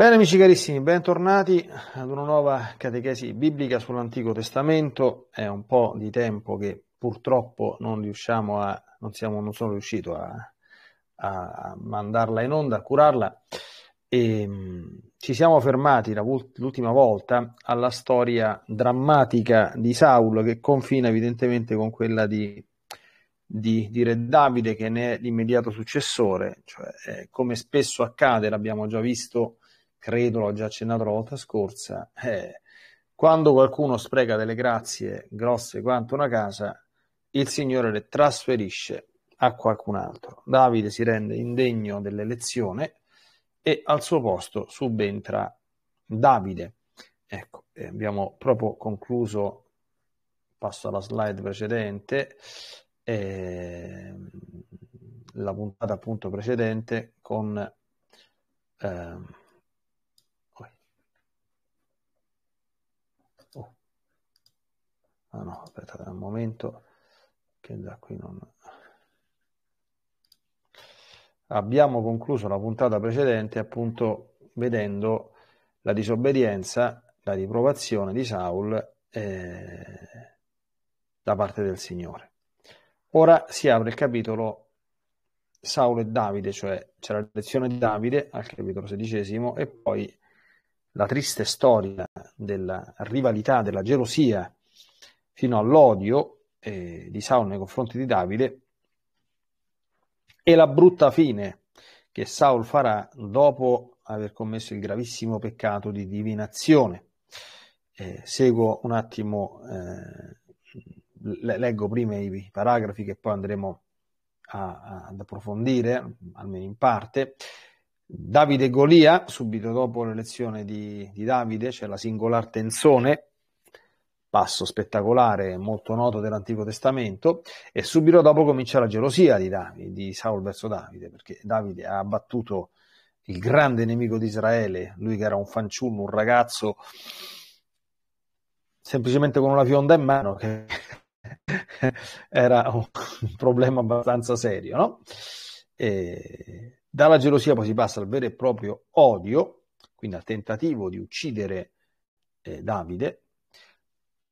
Bene amici carissimi, bentornati ad una nuova catechesi biblica sull'Antico Testamento. È un po' di tempo che purtroppo non riusciamo a, non, siamo, non sono riuscito a, a, mandarla in onda, a curarla. E, ehm, ci siamo fermati l'ultima volta alla storia drammatica di Saul che confina evidentemente con quella di, di, di Re Davide che ne è l'immediato successore, cioè, eh, come spesso accade, l'abbiamo già visto credo l'ho già accennato la volta scorsa, eh, quando qualcuno spreca delle grazie grosse quanto una casa, il Signore le trasferisce a qualcun altro. Davide si rende indegno dell'elezione e al suo posto subentra Davide. Ecco, eh, abbiamo proprio concluso, passo alla slide precedente, eh, la puntata appunto precedente con... Eh, Ah no, aspettate un momento che da qui non... Abbiamo concluso la puntata precedente appunto vedendo la disobbedienza, la riprovazione di Saul eh, da parte del Signore. Ora si apre il capitolo Saul e Davide, cioè c'è la lezione di Davide al capitolo sedicesimo e poi la triste storia della rivalità, della gelosia fino all'odio eh, di Saul nei confronti di Davide e la brutta fine che Saul farà dopo aver commesso il gravissimo peccato di divinazione. Eh, seguo un attimo, eh, le, leggo prima i, paragrafi che poi andremo a, a, ad approfondire, almeno in parte. Davide e Golia, subito dopo l'elezione di, di Davide, c'è la singolar tensione passo spettacolare molto noto dell'Antico Testamento, e subito dopo comincia la gelosia di, Davide, di Saul verso Davide, perché Davide ha abbattuto il grande nemico di Israele, lui che era un fanciullo, un ragazzo, semplicemente con una fionda in mano, che era un problema abbastanza serio, no? E dalla gelosia poi si passa al vero e proprio odio, quindi al tentativo di uccidere eh, Davide,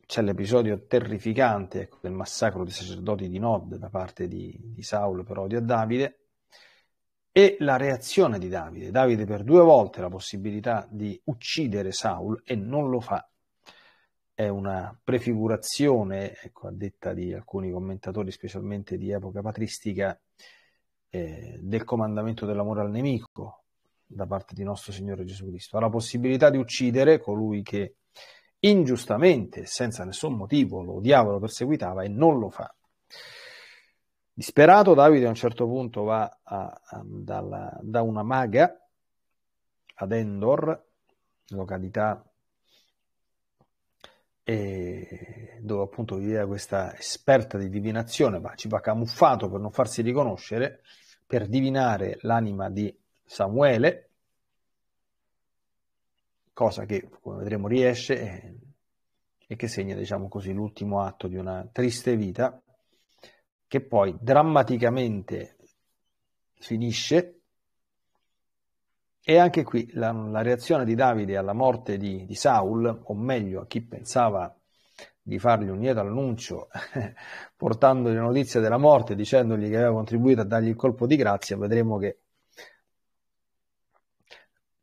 c'è l'episodio terrificante ecco, del massacro dei sacerdoti di Nod da parte di, di Saulo per odio a Davide e la reazione di Davide. Davide per due volte la possibilità di uccidere Saul e non lo fa. È una prefigurazione, ecco, a detta di alcuni commentatori, specialmente di epoca patristica, eh, del comandamento dell'amore al nemico da parte di nostro Signore Gesù Cristo. Ha la possibilità di uccidere colui che ingiustamente, senza nessun motivo, lo odiava, lo perseguitava e non lo fa. Disperato, Davide a un certo punto va a, a, dalla, da una maga ad Endor, località e dove appunto viveva questa esperta di divinazione, ma ci va camuffato per non farsi riconoscere, per divinare l'anima di Samuele, cosa che come vedremo riesce e, e che segna diciamo così, l'ultimo atto di una triste vita che poi drammaticamente finisce e anche qui la, la reazione di Davide alla morte di, di, Saul, o meglio a chi pensava di fargli un lieto annuncio portandogli la notizia della morte, dicendogli che aveva contribuito a dargli il colpo di grazia, vedremo che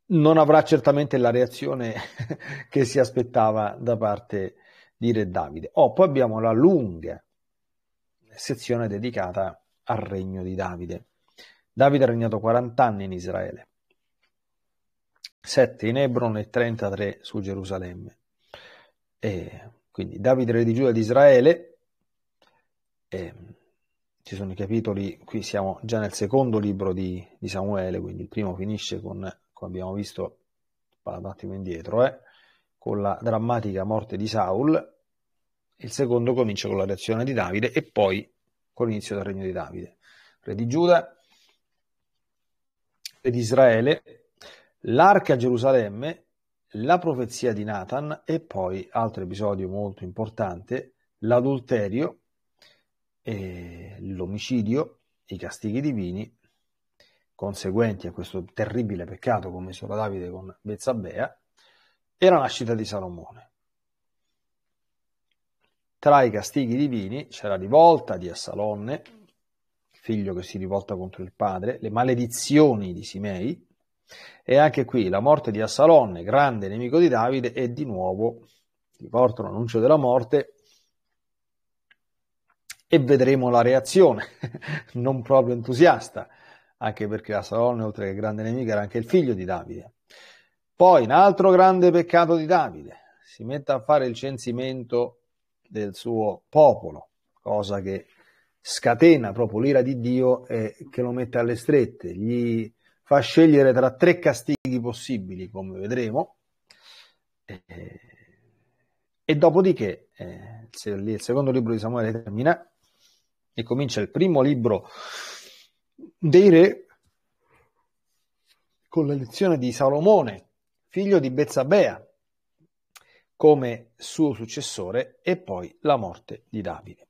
non avrà certamente la reazione che si aspettava da parte di Re Davide. Oh, poi abbiamo la lunga sezione dedicata al regno di Davide. Davide ha regnato 40 anni in Israele, 7 in Hebron e 33 su Gerusalemme. E quindi Davide re di Giuda di Israele, e ci sono i capitoli, qui siamo già nel secondo libro di, di Samuele, quindi il primo finisce con come ecco, abbiamo visto un attimo indietro, eh, con la drammatica morte di Saul, il secondo comincia con la reazione di Davide e poi con l'inizio del regno di Davide. Re di Giuda, e di Israele, l'arca a Gerusalemme, la profezia di Nathan e poi, altro episodio molto importante, l'adulterio, l'omicidio, i castighi divini conseguenti a questo terribile peccato commesso da Davide con Bezzabea, e la nascita di Salomone. Tra i castighi divini c'è la rivolta di Assalonne, figlio che si rivolta contro il padre, le maledizioni di Simei e anche qui la morte di Assalonne, grande nemico di Davide, e di nuovo riporto l'annuncio della morte e vedremo la reazione non proprio entusiasta anche perché la Saronne, oltre che grande nemica, era anche il figlio di Davide. Poi, un altro grande peccato di Davide, si mette a fare il censimento del suo popolo, cosa che scatena proprio l'ira di Dio e che lo mette alle strette, gli fa scegliere tra tre castighi possibili, come vedremo. E, eh, e dopodiché, eh, il secondo libro di Samuele termina e comincia il primo libro dei re con l'elezione di Salomone, figlio di Bezzabea, come suo successore e poi la morte di Davide.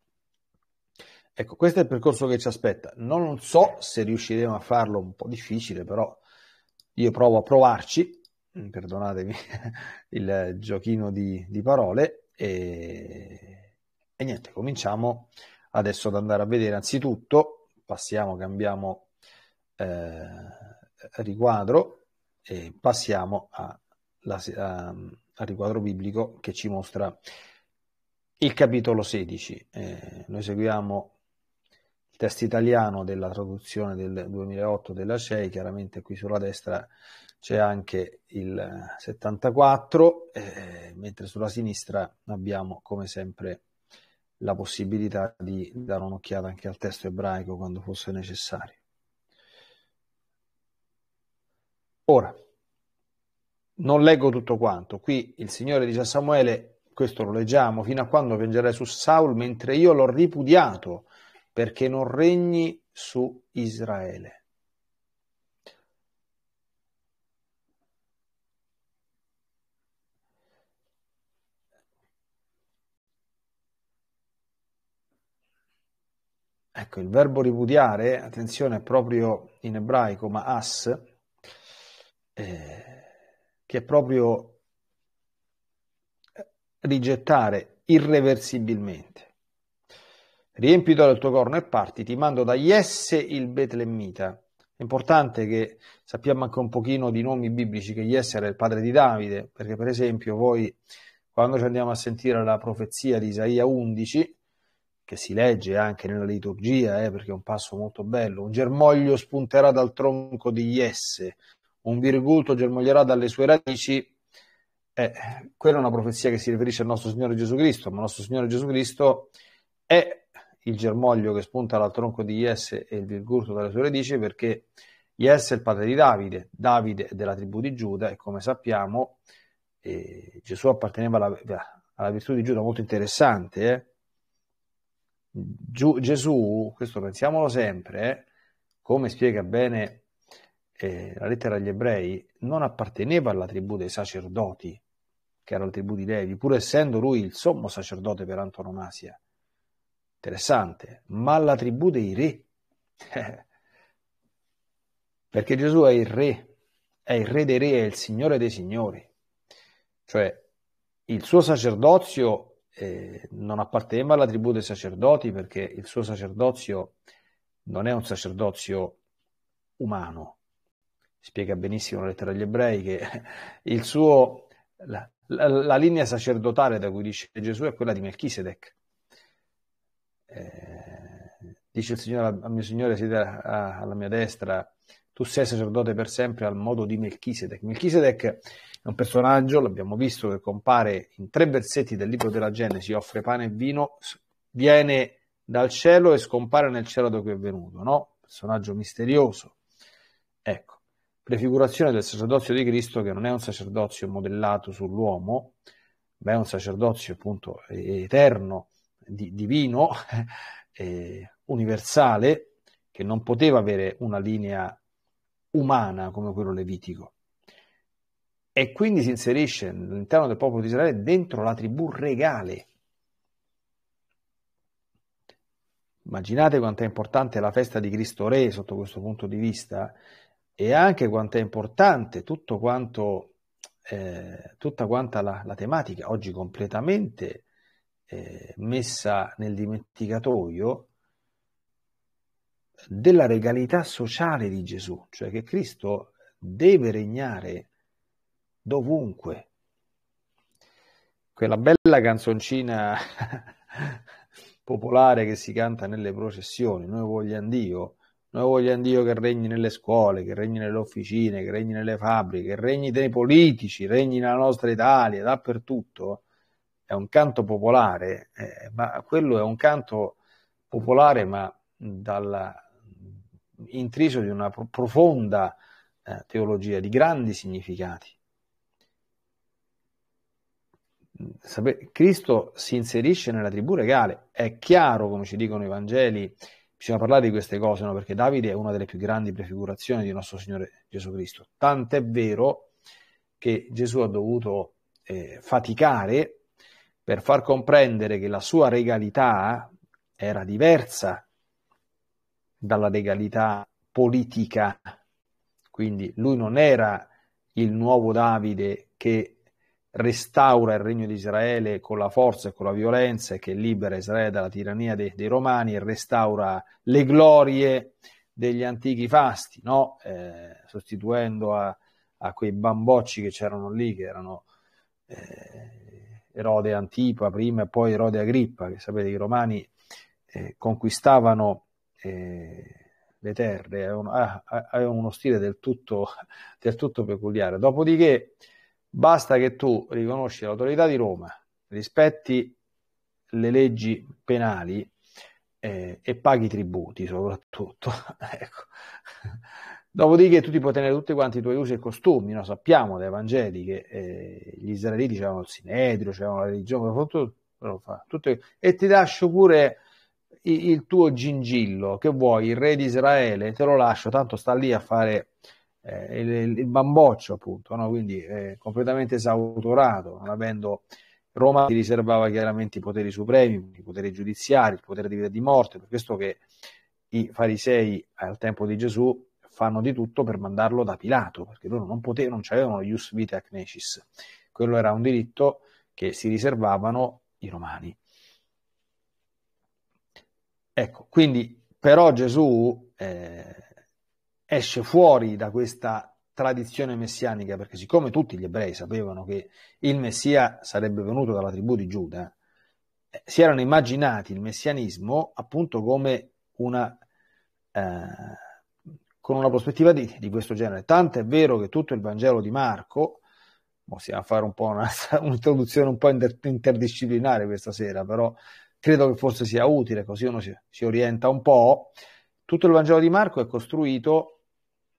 Ecco, questo è il percorso che ci aspetta. Non so se riusciremo a farlo, un po' difficile, però io provo a provarci, perdonatemi il giochino di, di parole, e, e niente, cominciamo adesso ad andare a vedere anzitutto passiamo, cambiamo eh, riguardo e passiamo a, la, a, a, riguardo biblico che ci mostra il capitolo 16. Eh, noi seguiamo il testo italiano della traduzione del 2008 della CEI, chiaramente qui sulla destra c'è anche il 74, eh, mentre sulla sinistra abbiamo come sempre la possibilità di dare un'occhiata anche al testo ebraico quando fosse necessario. Ora, non leggo tutto quanto, qui il Signore dice a Samuele, questo lo leggiamo, fino a quando piangerai su Saul mentre io l'ho ripudiato perché non regni su Israele. Ecco, il verbo ripudiare, attenzione, è proprio in ebraico, ma as, eh, che è proprio rigettare irreversibilmente. Riempito del tuo corno e parti, ti mando da Jesse il Betlemmita. È importante che sappiamo anche un pochino di nomi biblici, che Jesse era il padre di Davide, perché per esempio voi, quando ci andiamo a sentire la profezia di Isaia 11, che si legge anche nella liturgia, eh, perché è un passo molto bello. Un germoglio spunterà dal tronco di Iesse, un virgulto germoglierà dalle sue radici. Eh, quella è una profezia che si riferisce al nostro Signore Gesù Cristo, ma il nostro Signore Gesù Cristo è il germoglio che spunta dal tronco di Iesse e il virgulto dalle sue radici perché Iesse è il padre di Davide, Davide è della tribù di Giuda e come sappiamo eh, Gesù apparteneva alla, alla, virtù di Giuda molto interessante, eh? Giu, Gesù, questo pensiamolo sempre, come spiega bene eh, la lettera agli ebrei, non apparteneva alla tribù dei sacerdoti, che era la tribù di Levi, pur essendo lui il sommo sacerdote per antonomasia. Interessante, ma alla tribù dei re. Perché Gesù è il re, è il re dei re, è il signore dei signori. Cioè, il suo sacerdozio eh, non apparteneva alla tribù dei sacerdoti perché il suo sacerdozio non è un sacerdozio umano. Spiega benissimo la lettera agli ebrei che il suo, la, la, la linea sacerdotale da cui dice Gesù è quella di Melchisedec. Eh, dice il Signore al mio Signore, siete alla mia destra, tu sei sacerdote per sempre al modo di Melchisedec. Melchisedec è un personaggio, l'abbiamo visto, che compare in tre versetti del libro della Genesi, offre pane e vino, viene dal cielo e scompare nel cielo da cui è venuto, no? Personaggio misterioso. Ecco, prefigurazione del sacerdozio di Cristo che non è un sacerdozio modellato sull'uomo, ma è un sacerdozio appunto eterno, di, divino, eh, universale, che non poteva avere una linea umana come quello levitico e quindi si inserisce all'interno del popolo di Israele dentro la tribù regale. Immaginate quanto è importante la festa di Cristo Re sotto questo punto di vista e anche quanto è importante tutto quanto, eh, tutta quanta la, la, tematica oggi completamente eh, messa nel dimenticatoio della regalità sociale di Gesù, cioè che Cristo deve regnare dovunque. Quella bella canzoncina popolare che si canta nelle processioni, noi vogliamo Dio, noi vogliamo Dio che regni nelle scuole, che regni nelle officine, che regni nelle fabbriche, che regni nei politici, regni nella nostra Italia, dappertutto. È un canto popolare, eh, ma quello è un canto popolare ma dalla, intriso di una profonda eh, teologia, di grandi significati. Sapete, Cristo si inserisce nella tribù regale, è chiaro come ci dicono i Vangeli, bisogna parlare di queste cose, no? perché Davide è una delle più grandi prefigurazioni di nostro Signore Gesù Cristo. Tant'è vero che Gesù ha dovuto eh, faticare per far comprendere che la sua regalità era diversa dalla regalità politica. Quindi lui non era il nuovo Davide che restaura il regno di Israele con la forza e con la violenza e che libera Israele dalla tirannia dei, dei romani e restaura le glorie degli antichi fasti, no? eh, sostituendo a, a, quei bambocci che c'erano lì, che erano eh, Erode Antipa prima e poi Erode Agrippa, che sapete i romani eh, conquistavano eh, le terre, avevano, ah, avevano, uno stile del tutto, del tutto peculiare. Dopodiché Basta che tu riconosci l'autorità di Roma, rispetti le leggi penali eh, e paghi i tributi soprattutto. ecco. Dopodiché tu ti puoi tenere tutti quanti i tuoi usi e costumi, no? sappiamo dai Vangeli che eh, gli israeliti c'erano il sinedrio, c'erano la religione, tutto, tutto, e ti lascio pure il, il, tuo gingillo, che vuoi, il re di Israele, te lo lascio, tanto sta lì a fare eh, il, il, bamboccio appunto, no? quindi eh, completamente esautorato, non avendo Roma si riservava chiaramente i poteri supremi, i poteri giudiziari, il potere di vita e di morte, per questo che i farisei al tempo di Gesù fanno di tutto per mandarlo da Pilato, perché loro non potevano, non avevano ius vitae acnecis. Quello era un diritto che si riservavano i romani. Ecco, quindi però Gesù eh, esce fuori da questa tradizione messianica, perché siccome tutti gli ebrei sapevano che il Messia sarebbe venuto dalla tribù di Giuda, eh, si erano immaginati il messianismo appunto come una, eh, con una prospettiva di, di questo genere. Tanto è vero che tutto il Vangelo di Marco, possiamo fare un po' una, un'introduzione un po' inter, interdisciplinare questa sera, però credo che forse sia utile, così uno si, si orienta un po'. Tutto il Vangelo di Marco è costruito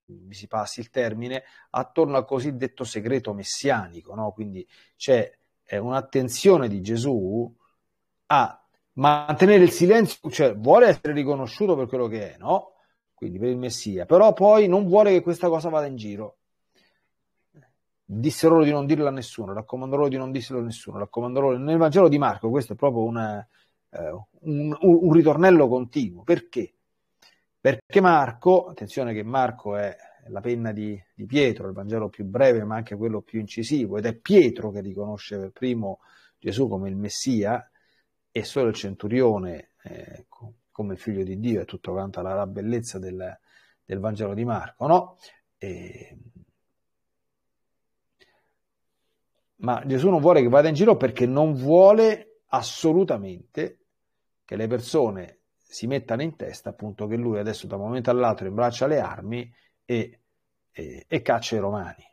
mi si passi il termine, attorno al cosiddetto segreto messianico. No? Quindi c'è eh, un'attenzione di Gesù a mantenere il silenzio, cioè vuole essere riconosciuto per quello che è, no? Quindi per il Messia, però poi non vuole che questa cosa vada in giro. Disse loro di non dirlo a nessuno, raccomandò loro di non dirlo a nessuno, raccomandò loro nel Vangelo di Marco, questo è proprio una, eh, un, un ritornello continuo. Perché? Perché Marco, attenzione che Marco è la penna di, di, Pietro, il Vangelo più breve ma anche quello più incisivo, ed è Pietro che riconosce per primo Gesù come il Messia e solo il centurione eh, come figlio di Dio, e tutta quanta la, bellezza del, del, Vangelo di Marco, no? E... Ma Gesù non vuole che vada in giro perché non vuole assolutamente che le persone si mettano in testa appunto che lui adesso da un momento all'altro imbraccia le armi e, e, e caccia i romani.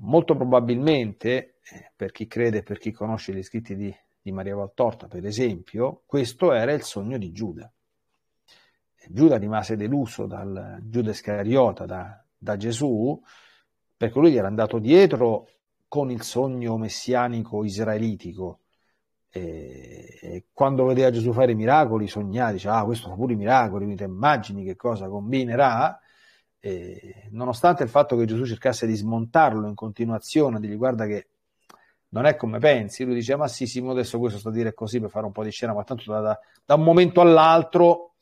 Molto probabilmente, eh, per chi crede e per chi conosce gli scritti di, di Maria Valtorta, per esempio, questo era il sogno di Giuda. Giuda rimase deluso dal Giuda Iscariota, da, da Gesù, perché lui gli era andato dietro con il sogno messianico israelitico eh, e quando vedeva Gesù fare i miracoli, sognava, diceva, ah, questo fa pure i miracoli, quindi immagini che cosa combinerà. E nonostante il fatto che Gesù cercasse di smontarlo in continuazione, dirgli guarda che non è come pensi, lui dice, ma sì, sì, adesso questo sta a dire così per fare un po' di scena, ma tanto da, da, da un momento all'altro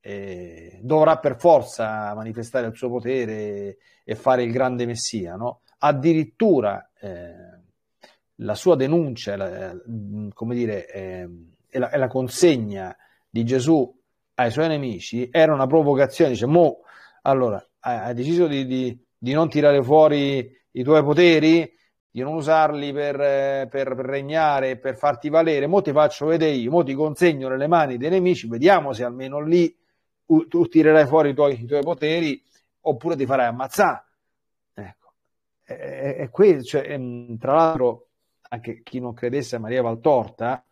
eh, dovrà per forza manifestare il suo potere e fare il grande messia, no? Addirittura... Eh, la sua denuncia, la, mm, come dire, eh, e, la, e, la, consegna di Gesù ai suoi nemici era una provocazione, dice, mo, allora, hai deciso di, di, di non tirare fuori i tuoi poteri, di non usarli per, eh, per, regnare, per farti valere, mo ti faccio vedere io, mo ti consegno nelle mani dei nemici, vediamo se almeno lì tu tirerai fuori i tuoi, i tuoi poteri oppure ti farai ammazzare. Ecco. è, e, e qui, cioè, ehm, tra l'altro, anche chi non credesse a Maria Valtorta,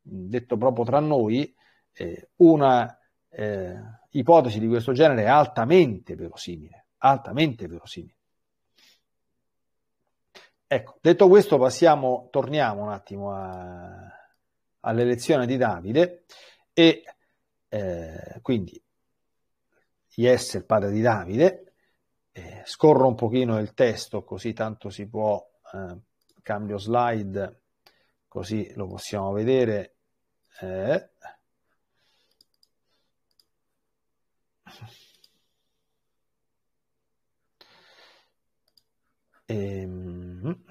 detto proprio tra noi, eh, una eh, ipotesi di questo genere è altamente verosimile, altamente verosimile. Ecco, detto questo passiamo, torniamo un attimo a, all'elezione di Davide e eh, quindi Yes, il padre di Davide, eh, scorro un pochino il testo così tanto si può eh, cambio slide così lo possiamo vedere eh. ehm.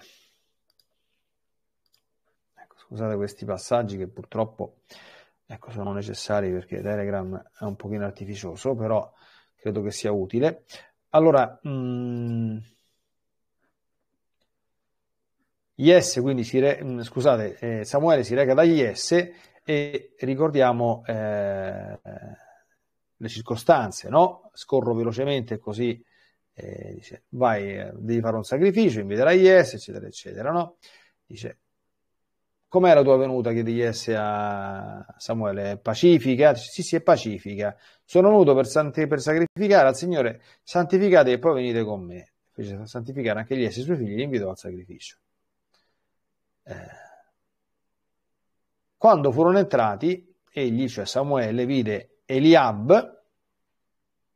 ecco, scusate questi passaggi che purtroppo ecco, sono necessari perché Telegram è un pochino artificioso però credo che sia utile allora mh mm, Jesse, quindi si re... Mm, scusate, eh, Samuele si reca da Jesse e ricordiamo eh, le circostanze, no? Scorro velocemente così eh, dice vai, eh, devi fare un sacrificio, inviterà Jesse, eccetera, eccetera, no? Dice com'è la tua venuta? chiede Jesse a Samuele, è pacifica? Dice, sì, sì, è pacifica. Sono venuto per, santi... per sacrificare al Signore, santificate e poi venite con me. Fece santificare anche Jesse e i suoi figli e li invitò al sacrificio. Eh, quando furono entrati, egli, cioè Samuele, vide Eliab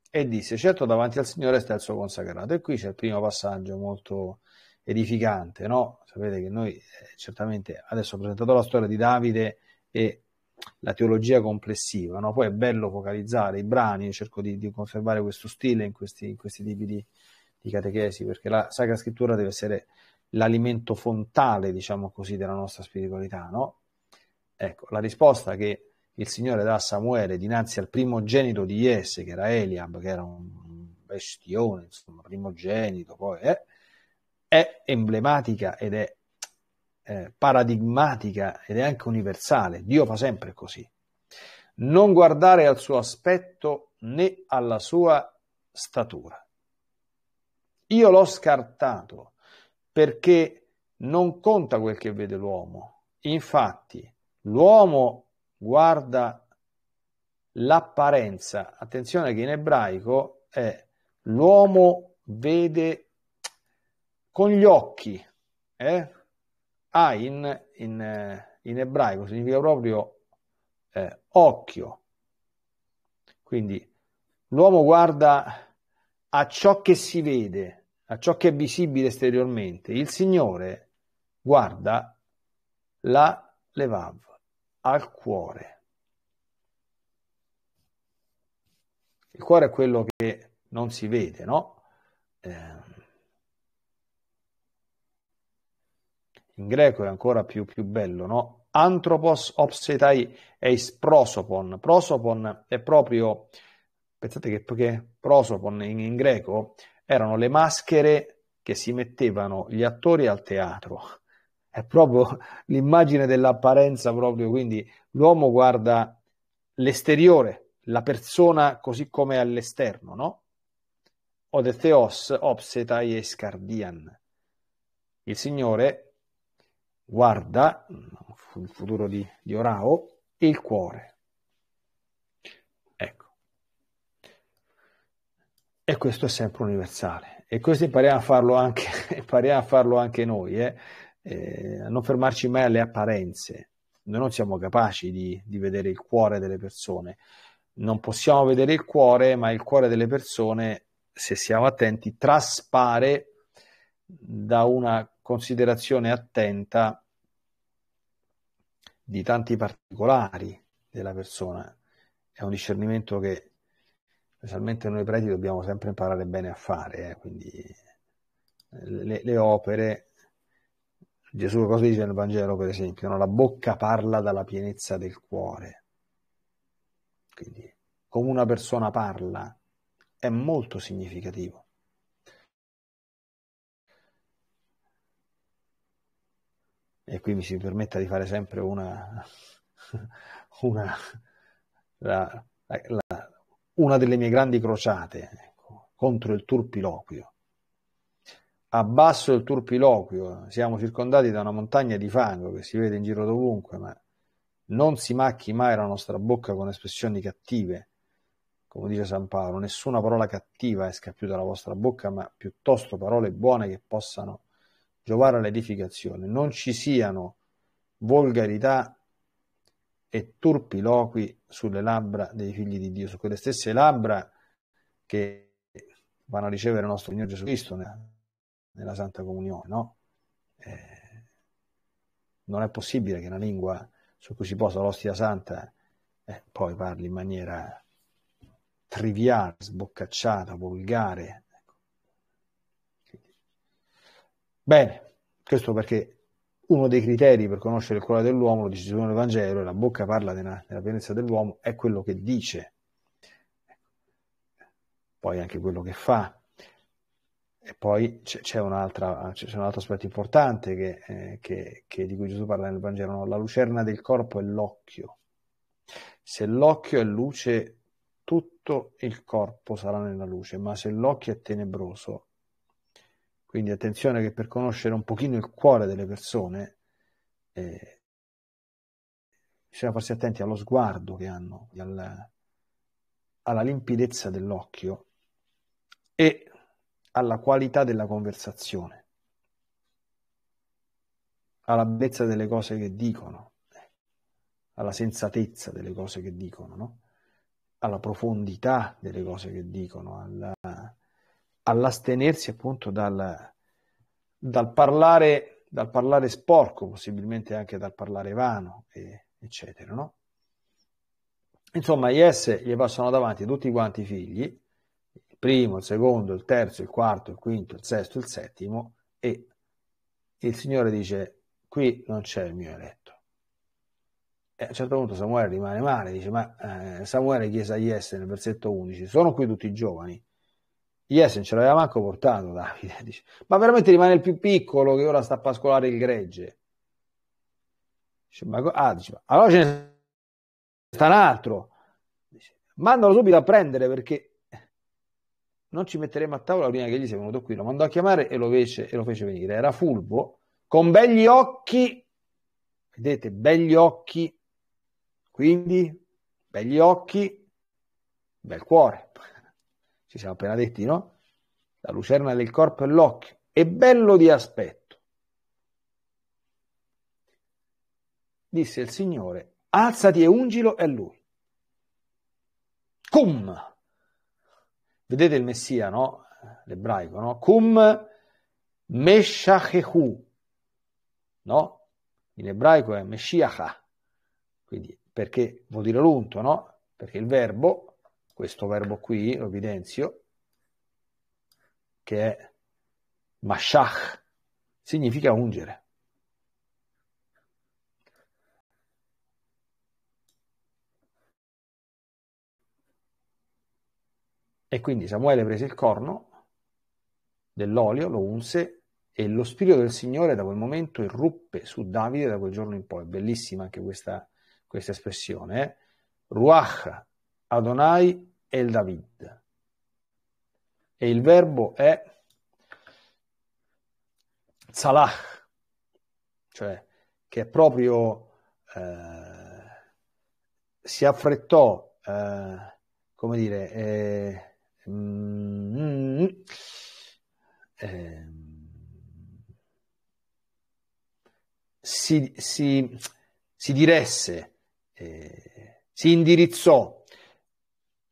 e disse, certo davanti al Signore sta il suo consacrato. E qui c'è il primo passaggio molto edificante, no? Sapete che noi eh, certamente adesso ho presentato la storia di Davide e la teologia complessiva, no? Poi è bello focalizzare i brani, io cerco di, di conservare questo stile in questi, in questi tipi di, di catechesi, perché la Sacra Scrittura deve essere l'alimento fontale, diciamo così, della nostra spiritualità, no? Ecco, la risposta che il Signore dà a Samuele dinanzi al primogenito di Jesse, che era Eliab, che era un bestione, insomma, primogenito, poi eh, è emblematica ed è eh, paradigmatica ed è anche universale. Dio fa sempre così. Non guardare al suo aspetto né alla sua statura. Io l'ho scartato perché non conta quel che vede l'uomo. Infatti, l'uomo guarda l'apparenza. Attenzione che in ebraico è l'uomo vede con gli occhi. Eh? Ah, in, in, eh, in ebraico significa proprio eh, occhio. Quindi l'uomo guarda a ciò che si vede, a ciò che è visibile esteriormente, il Signore guarda la levav al cuore. Il cuore è quello che non si vede, no? Eh, in greco è ancora più, più bello, no? Antropos obsetai eis prosopon. Prosopon è proprio, pensate che, che prosopon in, in greco erano le maschere che si mettevano gli attori al teatro. È proprio l'immagine dell'apparenza proprio, quindi l'uomo guarda l'esteriore, la persona così come all'esterno, no? O Ode theos obsetai escardian. Il Signore guarda, mm, il futuro di, di Orao, il cuore. E questo è sempre universale. E questo impariamo a farlo anche, a farlo anche noi, eh? Eh, a non fermarci mai alle apparenze. Noi non siamo capaci di, di vedere il cuore delle persone. Non possiamo vedere il cuore, ma il cuore delle persone, se siamo attenti, traspare da una considerazione attenta di tanti particolari della persona. È un discernimento che specialmente noi preti dobbiamo sempre imparare bene a fare, eh? quindi eh, le, le, opere, Gesù cosa dice nel Vangelo per esempio? No? La bocca parla dalla pienezza del cuore, quindi come una persona parla è molto significativo. E qui mi si permetta di fare sempre una, una la, la, una delle mie grandi crociate ecco, contro il turpiloquio. Abbasso il turpiloquio, siamo circondati da una montagna di fango che si vede in giro dovunque, ma non si macchi mai la nostra bocca con espressioni cattive. Come dice San Paolo, nessuna parola cattiva esca più dalla vostra bocca, ma piuttosto parole buone che possano giovare all'edificazione. Non ci siano volgarità e turpiloqui sulle labbra dei figli di Dio, su quelle stesse labbra che vanno a ricevere il nostro Signore Gesù Cristo nella, nella Santa Comunione, no? eh, non è possibile che una lingua su cui si posa l'ostia santa eh, poi parli in maniera triviale, sboccacciata, volgare. Ecco. Bene, questo perché uno dei criteri per conoscere il cuore dell'uomo, lo dice Gesù nel Vangelo, e la bocca parla della, della pienezza dell'uomo, è quello che dice, poi anche quello che fa. E poi c'è, c'è, un altro aspetto importante che, eh, che, che di cui Gesù parla nel Vangelo, no? la lucerna del corpo è l'occhio. Se l'occhio è luce, tutto il corpo sarà nella luce, ma se l'occhio è tenebroso, quindi attenzione che per conoscere un pochino il cuore delle persone eh, bisogna farsi attenti allo sguardo che hanno, al, alla limpidezza dell'occhio e alla qualità della conversazione, alla bellezza delle cose che dicono, alla sensatezza delle cose che dicono, no? alla profondità delle cose che dicono, alla all'astenersi appunto dal, dal, parlare, dal parlare sporco, possibilmente anche dal parlare vano, e, eccetera, no? Insomma, IS gli passano davanti tutti quanti i figli, il primo, il secondo, il terzo, il quarto, il quinto, il sesto, il settimo, e il Signore dice, qui non c'è il mio eletto. E a un certo punto Samuele rimane male, dice, ma eh, Samuele chiese a IS nel versetto 11, sono qui tutti i giovani, Iesen ce l'aveva manco portato Davide, dice. ma veramente rimane il più piccolo che ora sta a pascolare il gregge. Dice, ma, ah, dice, ma allora ce ne sta un altro. Dice, mandalo subito a prendere perché non ci metteremo a tavola prima che gli sia venuto qui. Lo mandò a chiamare e lo fece, e lo fece venire. Era fulbo, con begli occhi, vedete, begli occhi, quindi begli occhi, bel cuore ci siamo appena detti, no? La lucerna del corpo e l'occhio, è bello di aspetto. Disse il Signore, alzati e ungilo è lui. Cum. Vedete il Messia, no? L'ebraico, no? Cum meshachehu. No? In ebraico è meshiacha, quindi perché vuol dire l'unto, no? Perché il verbo questo verbo qui, lo evidenzio, che è mashach, significa ungere. E quindi Samuele prese il corno dell'olio, lo unse e lo Spirito del Signore da quel momento irruppe su Davide da quel giorno in poi. Bellissima anche questa, questa espressione. Eh? Ruach Adonai El David. E il verbo è Salah, cioè che proprio eh, si affrettò, eh, come dire, eh, mm, ehm, si, si, si diresse, eh, si indirizzò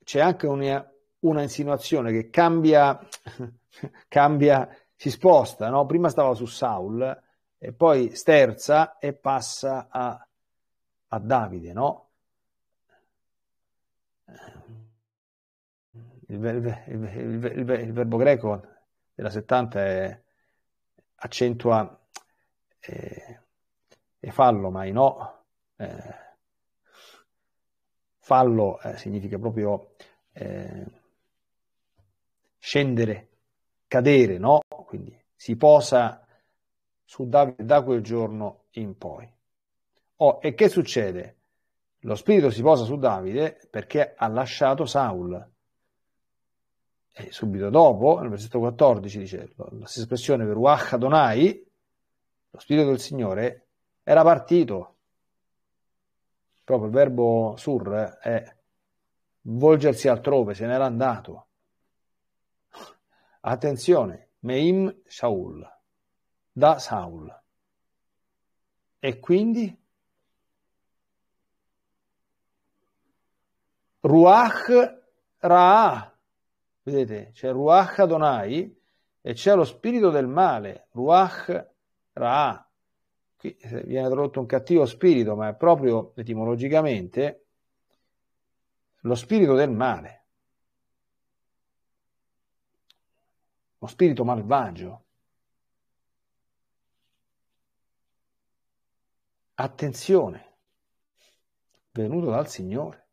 c'è anche una, una insinuazione che cambia, cambia, si sposta, no? prima stava su Saul e poi sterza e passa a, a Davide, no? Il, il, il, il, verbo greco della 70 è, accentua e, eh, e fallo mai no eh, Fallo eh, significa proprio eh, scendere, cadere, no? Quindi si posa su Davide da quel giorno in poi. Oh, e che succede? Lo spirito si posa su Davide perché ha lasciato Saul. E subito dopo, nel versetto 14, dice la stessa espressione per Ruach Adonai, lo spirito del Signore era partito proprio il verbo sur eh, è volgersi altrove, se n'era andato. Attenzione, Meim Saul, da Saul. E quindi Ruach Ra'a, vedete, c'è Ruach Adonai e c'è lo spirito del male, Ruach Ra'a, qui eh, viene tradotto un cattivo spirito, ma è proprio etimologicamente lo spirito del male, lo spirito malvagio. Attenzione, venuto dal Signore.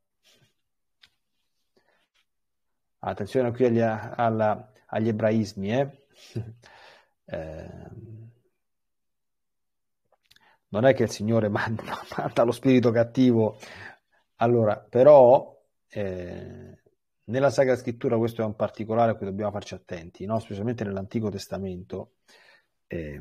Attenzione qui agli, alla, agli ebraismi, eh? eh non è che il Signore manda, manda lo spirito cattivo. Allora, però eh, nella Sacra Scrittura questo è un particolare a cui dobbiamo farci attenti, no? specialmente nell'Antico Testamento. Eh,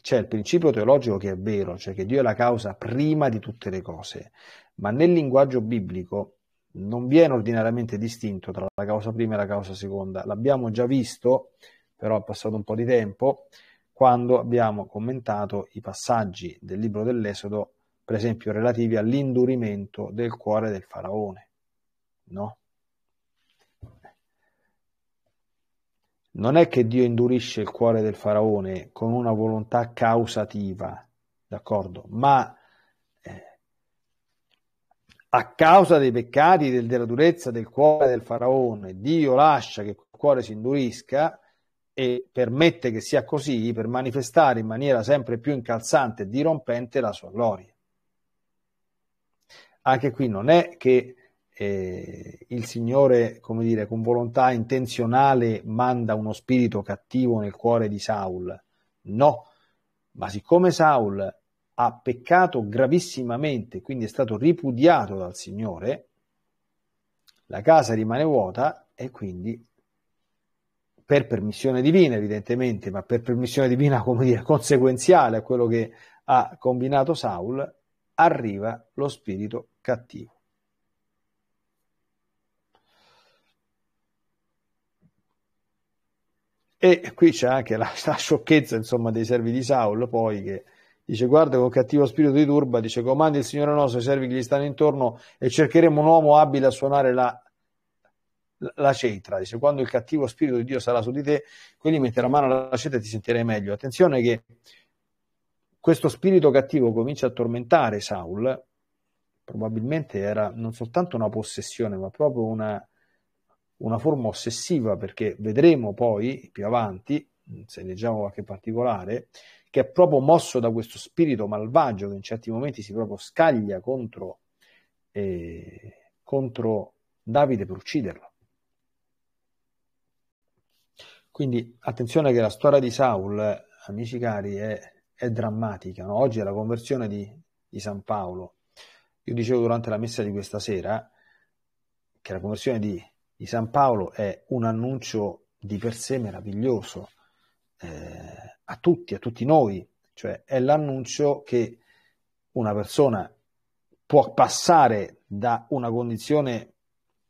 c'è il principio teologico che è vero, cioè che Dio è la causa prima di tutte le cose, ma nel linguaggio biblico non viene ordinariamente distinto tra la causa prima e la causa seconda. L'abbiamo già visto, però è passato un po' di tempo, quando abbiamo commentato i passaggi del libro dell'Esodo, per esempio relativi all'indurimento del cuore del faraone. No? Non è che Dio indurisce il cuore del faraone con una volontà causativa, d'accordo? Ma eh, a causa dei peccati, del, della durezza del cuore del faraone, Dio lascia che il cuore si indurisca e permette che sia così per manifestare in maniera sempre più incalzante e dirompente la sua gloria. Anche qui non è che eh, il Signore, come dire, con volontà intenzionale manda uno spirito cattivo nel cuore di Saul, no, ma siccome Saul ha peccato gravissimamente, quindi è stato ripudiato dal Signore, la casa rimane vuota e quindi per permissione divina evidentemente, ma per permissione divina come dire conseguenziale a quello che ha combinato Saul, arriva lo spirito cattivo. E qui c'è anche la, la sciocchezza insomma, dei servi di Saul, poi che dice guarda col cattivo spirito di turba, dice comandi il Signore nostro, i servi che gli stanno intorno e cercheremo un uomo abile a suonare la la cetra, dice quando il cattivo spirito di Dio sarà su di te, quelli metterà mano alla cetra e ti sentirai meglio. Attenzione che questo spirito cattivo comincia a tormentare Saul, probabilmente era non soltanto una possessione, ma proprio una, una forma ossessiva, perché vedremo poi più avanti, se leggiamo qualche particolare, che è proprio mosso da questo spirito malvagio che in certi momenti si proprio scaglia contro, eh, contro Davide per ucciderlo. Quindi attenzione che la storia di Saul, amici cari, è, è drammatica. No? Oggi è la conversione di, di San Paolo. Io dicevo durante la messa di questa sera che la conversione di, di San Paolo è un annuncio di per sé meraviglioso eh, a tutti, a tutti noi. Cioè è l'annuncio che una persona può passare da una condizione,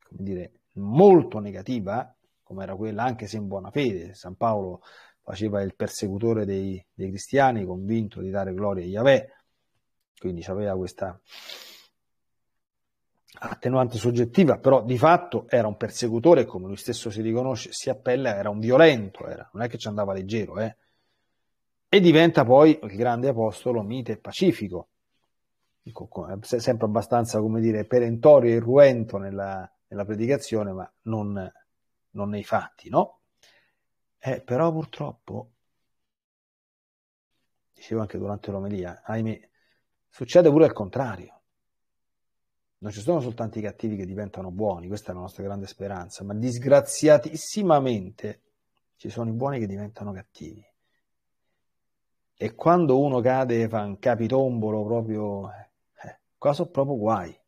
come dire, molto negativa come era quella anche se in buona fede. San Paolo faceva il persecutore dei, dei cristiani, convinto di dare gloria a Yahweh, quindi aveva questa attenuante soggettiva, però di fatto era un persecutore, come lui stesso si riconosce, si appella, era un violento, era, non è che ci andava leggero, eh? e diventa poi il grande apostolo mite e pacifico, ecco, eh, sempre abbastanza, come dire, perentorio e ruento nella, nella predicazione, ma non non nei fatti, no? Eh, però purtroppo, dicevo anche durante l'omelia, ahimè, succede pure il contrario. Non ci sono soltanto i cattivi che diventano buoni, questa è la nostra grande speranza, ma disgraziatissimamente ci sono i buoni che diventano cattivi. E quando uno cade fa un capitombolo proprio, eh, eh qua sono proprio guai.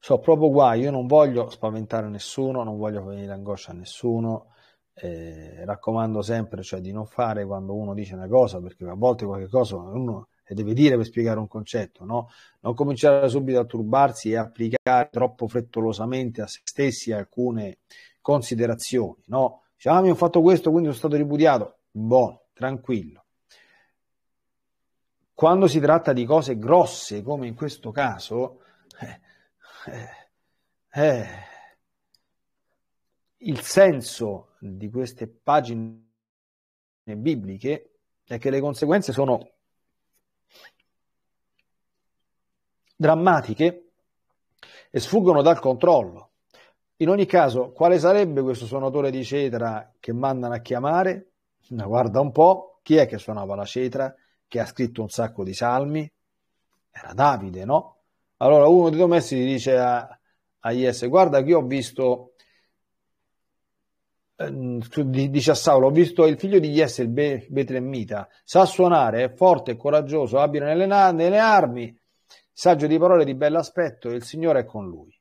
so proprio guai, io non voglio spaventare nessuno, non voglio venire angoscia a nessuno, eh, raccomando sempre cioè, di non fare quando uno dice una cosa, perché a volte qualche cosa uno deve dire per spiegare un concetto, no? non cominciare subito a turbarsi e applicare troppo frettolosamente a se stessi alcune considerazioni, no? Dice, diciamo, ah, mi ho fatto questo, quindi sono stato ripudiato. Buono, tranquillo. Quando si tratta di cose grosse, come in questo caso, eh, eh, eh, il senso di queste pagine bibliche è che le conseguenze sono drammatiche e sfuggono dal controllo. In ogni caso, quale sarebbe questo suonatore di cetra che mandano a chiamare? No, guarda un po', chi è che suonava la cetra, che ha scritto un sacco di salmi? Era Davide, no? Allora uno dei domestici dice a, a Iese, guarda che io ho visto, ehm, dice a Saulo, ho visto il figlio di Iese, il Betremita. sa suonare, è forte, è coraggioso, abile nelle, na- nelle armi, saggio di parole, di bell'aspetto, e il Signore è con lui.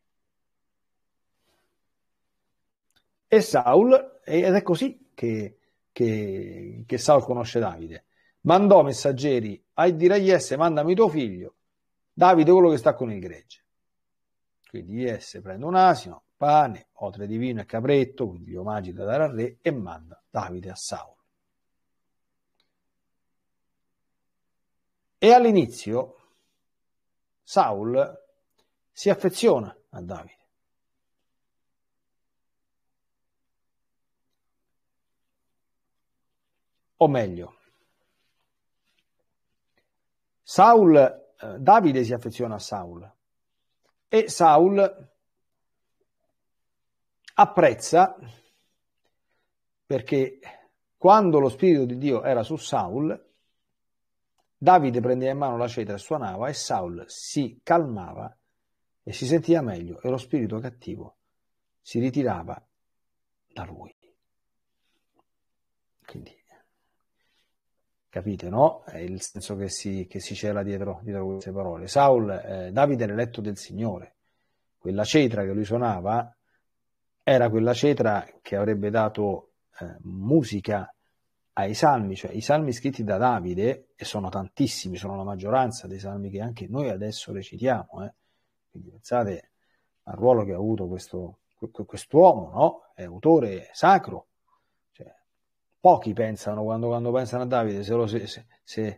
E Saul, ed è così che, che, che Saul conosce Davide, mandò messaggeri a dire a Iesse, mandami tuo figlio, Davide quello che sta con il gregge. Quindi IS prende un asino, pane, otre di vino e capretto, quindi gli omaggi da dare al re, e manda Davide a Saul. E all'inizio Saul si affeziona a Davide. O meglio, Saul eh, Davide si affeziona a Saul e Saul apprezza perché quando lo Spirito di Dio era su Saul, Davide prendeva in mano la cetra e suonava e Saul si calmava e si sentiva meglio e lo spirito cattivo si ritirava da lui. Quindi Capite, no? È il senso che si, che si cela dietro, dietro, queste parole. Saul, eh, Davide era eletto del Signore. Quella cetra che lui suonava era quella cetra che avrebbe dato eh, musica ai salmi, cioè i salmi scritti da Davide, e sono tantissimi, sono la maggioranza dei salmi che anche noi adesso recitiamo. Eh? Quindi pensate al ruolo che ha avuto questo, quest'uomo, no? È autore sacro pochi pensano quando, quando pensano a Davide, se lo, se, se,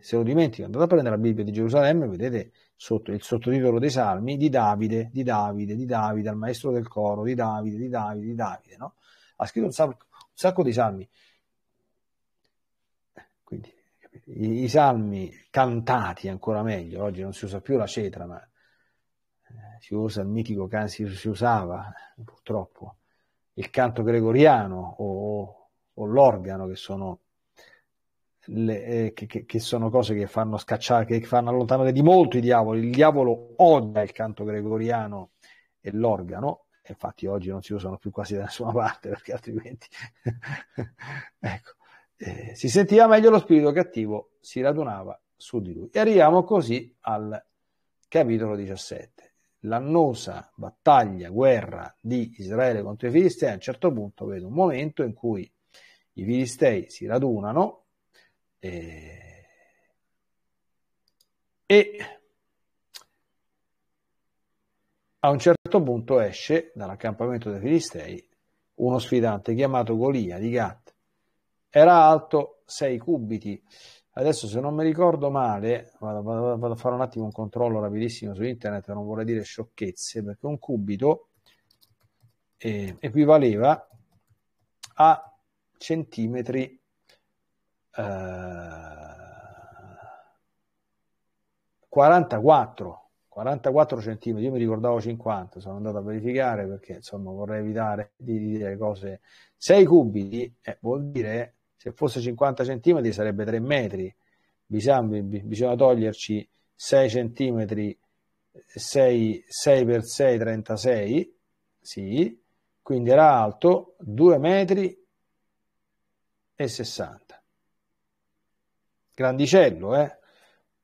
se lo, dimenticano, andate a prendere la Bibbia di Gerusalemme, vedete sotto il sottotitolo dei Salmi di Davide, di Davide, di Davide, al maestro del coro, di Davide, di Davide, di Davide, no? Ha scritto un sacco, un sacco di salmi. Quindi i, i, salmi cantati ancora meglio, oggi non si usa più la cetra, ma eh, si usa il mitico canto, si, si usava purtroppo il canto gregoriano o o l'organo che sono, le, eh, che, che, che sono cose che fanno scacciare, che fanno allontanare di molto i diavoli. Il diavolo odia il canto gregoriano e l'organo, infatti oggi non si usano più quasi da nessuna parte perché altrimenti ecco. eh, si sentiva meglio lo spirito cattivo si radunava su di lui e arriviamo così al capitolo 17 l'annosa battaglia guerra di Israele contro i Filistei a un certo punto vedo un momento in cui i filistei si radunano e, eh, e a un certo punto esce dall'accampamento dei filistei uno sfidante chiamato Golia di Gat. Era alto 6 cubiti. Adesso se non mi ricordo male, vado, vado, vado, a fare un attimo un controllo rapidissimo su internet, non vorrei dire sciocchezze, perché un cubito eh, equivaleva a centimetri oh. eh, 44 44 centimetri, io mi ricordavo 50, sono andato a verificare perché insomma vorrei evitare di dire cose. 6 cubiti eh, vuol dire se fosse 50 centimetri sarebbe 3 metri, bisogna, bisogna toglierci 6 centimetri, 6, 6 per 6, 36, sì, quindi era alto 2 metri e 60. Grandicello, eh?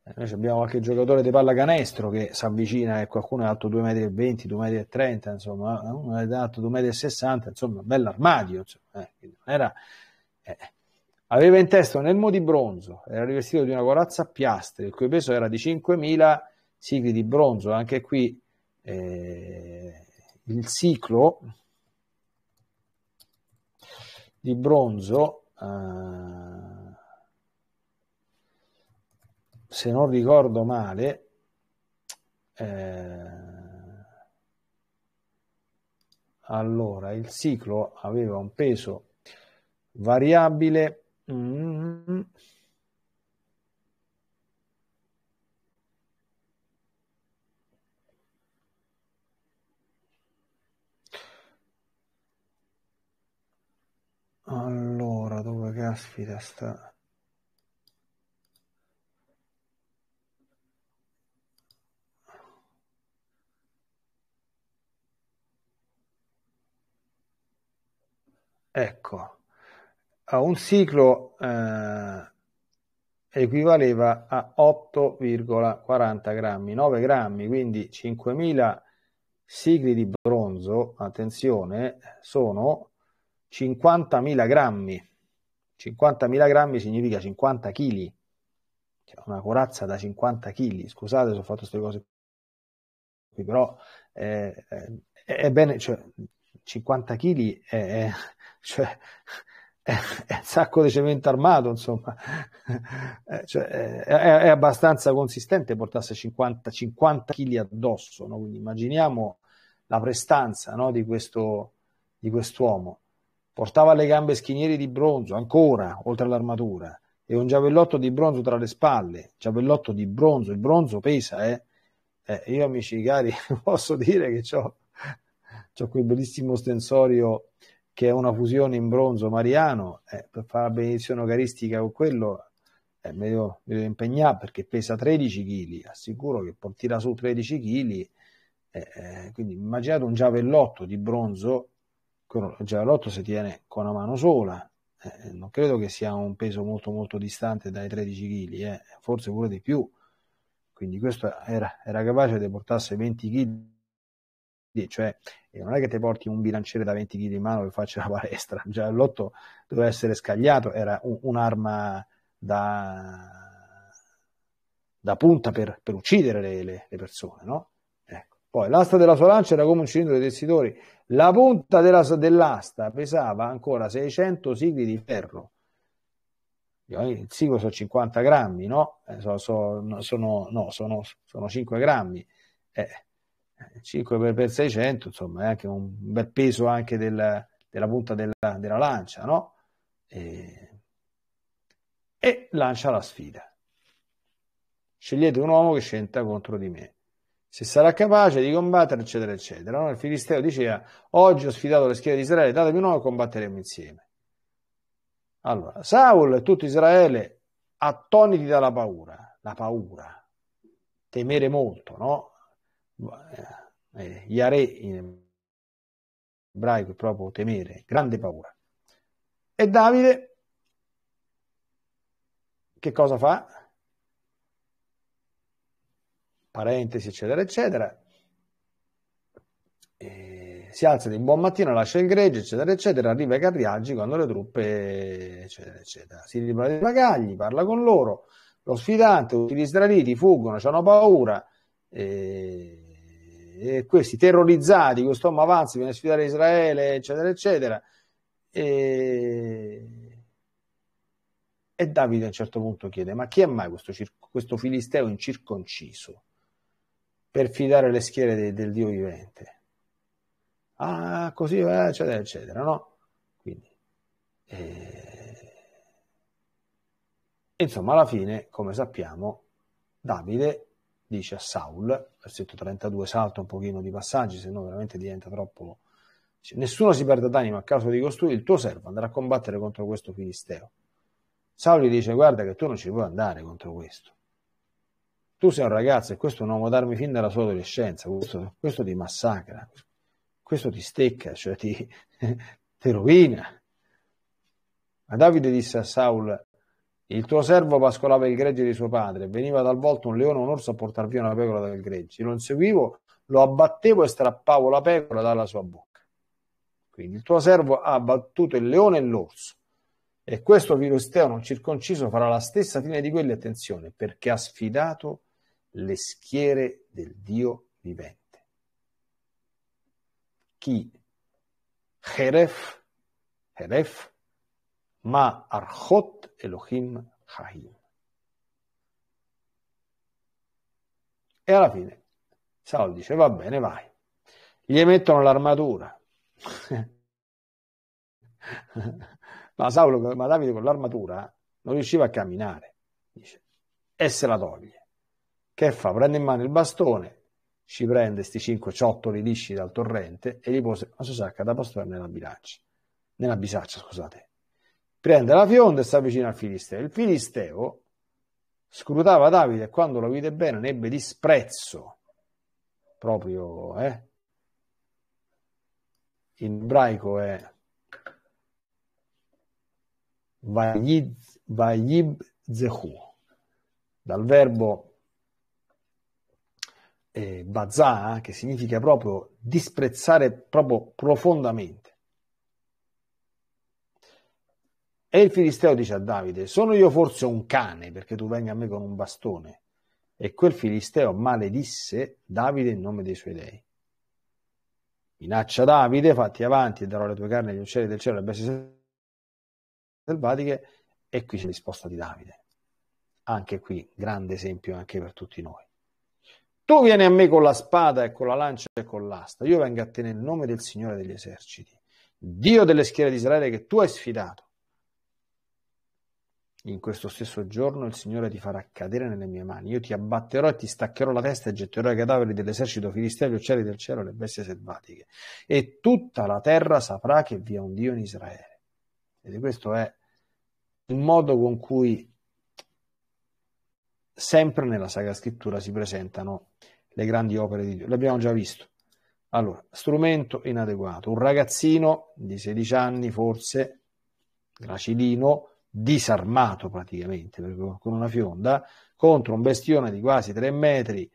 eh? Noi abbiamo qualche giocatore di pallacanestro che si avvicina e eh, qualcuno è alto 2,20 m, 2,30 m, insomma, eh, uno è alto 2,60 m, insomma, un bell'armadio. Insomma, eh? Era, eh. Aveva in testa un elmo di bronzo, era rivestito di una corazza a piastre, il cui peso era di 5.000 sigli di bronzo. Anche qui eh, il ciclo di bronzo uh, se non ricordo male, eh, allora il ciclo aveva un peso variabile. Mm, Allora, dove caspita sta? Ecco, a un ciclo eh, equivaleva a 8,40 grammi, 9 grammi, quindi 5.000 sigli di bronzo, attenzione, sono 50.000 grammi. 50.000 grammi significa 50 kg. Cioè una corazza da 50 kg. Scusate se ho fatto queste cose qui, però eh, eh, è bene, cioè, 50 kg è, è, cioè, è, è, un sacco di cemento armato, insomma, eh, cioè, eh, è, abbastanza consistente portarsi 50, 50 kg addosso, no? quindi immaginiamo la prestanza no? di, questo, di quest'uomo. Portava le gambe schinieri di bronzo, ancora, oltre all'armatura, e un giavellotto di bronzo tra le spalle. Giavellotto di bronzo, il bronzo pesa, eh? eh io, amici cari, posso dire che ho, quel bellissimo stensorio che è una fusione in bronzo mariano, eh, per fare la benedizione eucaristica con quello eh, mi, devo, impegnare perché pesa 13 kg, assicuro che può su 13 kg, eh, eh, quindi immaginate un giavellotto di bronzo il giallotto si tiene con una mano sola, eh, non credo che sia un peso molto molto distante dai 13 kg, eh, forse pure di più, quindi questo era, era capace di portarsi 20 kg cioè non è che ti porti un bilanciere da 20 kg in mano che faccia la palestra, già l'otto doveva essere scagliato, era un, un'arma da, da punta per, per uccidere le, le, le persone, no? Poi l'asta della sua lancia era come un cilindro dei tessitori. La punta della, dell'asta pesava ancora 600 sigli di ferro. Eh, il siglo sono 50 grammi, no? Eh, so, so, sono, no sono, sono, 5 grammi. Eh, 5 eh, per, per, 600, insomma, è anche un bel peso anche del, della punta della, della lancia, no? E, e lancia la sfida. Scegliete un uomo che scenda contro di me se sarà capace di combattere, eccetera, eccetera. No? Il Filisteo diceva, oggi ho sfidato le schiere di Israele, datemi uno e combatteremo insieme. Allora, Saul e tutto Israele attoniti dalla paura, la paura, temere molto, no? Eh, eh Yare in ebraico è proprio temere, grande paura. E Davide che cosa fa? parentesi, eccetera, eccetera. E si alza di buon mattino, lascia il greggio, eccetera, eccetera, arriva ai carriaggi quando le truppe, eccetera, eccetera. Si libera dei bagagli, parla con loro, lo sfidante, tutti gli israeliti fuggono, hanno paura, e... e, questi terrorizzati, questo uomo avanza, viene a sfidare Israele, eccetera, eccetera. E... e, Davide a un certo punto chiede, ma chi è mai questo, questo filisteo incirconciso? per fidare le schiere de, del Dio vivente. Ah, così va, eccetera, eccetera, no? Quindi, eh... Insomma, alla fine, come sappiamo, Davide dice a Saul, versetto 32, salta un pochino di passaggi, se no veramente diventa troppo... Nessuno si perde d'animo a causa di costui, il tuo servo andrà a combattere contro questo filisteo. Saul gli dice, guarda che tu non ci puoi andare contro questo tu sei un ragazzo e questo è un uomo d'armi fin dalla sua adolescenza, questo, questo ti massacra, questo ti stecca, cioè ti, ti rovina. Ma Davide disse a Saul, il tuo servo pascolava il gregge di suo padre, veniva talvolta un leone o un orso a portar via una pecora dal gregge, lo inseguivo, lo abbattevo e strappavo la pecora dalla sua bocca. Quindi il tuo servo ha abbattuto il leone e l'orso. E questo filisteo non circonciso farà la stessa fine di quelli, attenzione, perché ha sfidato le schiere del Dio vivente. Chi Jeref, Jeref, ma Archot Elohim Chaim. E alla fine Saul dice va bene, vai. Gli mettono l'armatura. ma, Saulo, ma Davide con l'armatura non riusciva a camminare, dice, e se la toglie. Che fa? Prende in mano il bastone, ci prende questi cinque ciottoli lisci dal torrente e li pose la sua sacca da pastore nella bilancia, nella bisaccia, scusate. Prende la fionda e si avvicina al Filisteo. Il Filisteo scrutava Davide e quando lo vide bene ne ebbe disprezzo, proprio, eh? In ebraico è Vayib Zehu, dal verbo eh, bazaa, che significa proprio disprezzare proprio profondamente. E il Filisteo dice a Davide, sono io forse un cane perché tu venga a me con un bastone? E quel Filisteo maledisse Davide in nome dei suoi dei. Minaccia Davide, fatti avanti e darò le tue carni agli uccelli del cielo e alle bestie selvatiche. E qui c'è la risposta di Davide. Anche qui, grande esempio anche per tutti noi. Tu vieni a me con la spada e con la lancia e con l'asta, io vengo a te nel nome del Signore degli eserciti, Dio delle schiere di Israele che tu hai sfidato. In questo stesso giorno il Signore ti farà cadere nelle mie mani, io ti abbatterò e ti staccherò la testa e getterò i cadaveri dell'esercito filisteo, gli uccelli del cielo e le bestie selvatiche. E tutta la terra saprà che vi è un Dio in Israele. Ed questo è il modo con cui sempre nella Sacra Scrittura si presentano le grandi opere di Dio. L'abbiamo già visto. Allora, strumento inadeguato, un ragazzino di 16 anni forse, gracilino, disarmato praticamente con una fionda, contro un bestione di quasi 3 metri,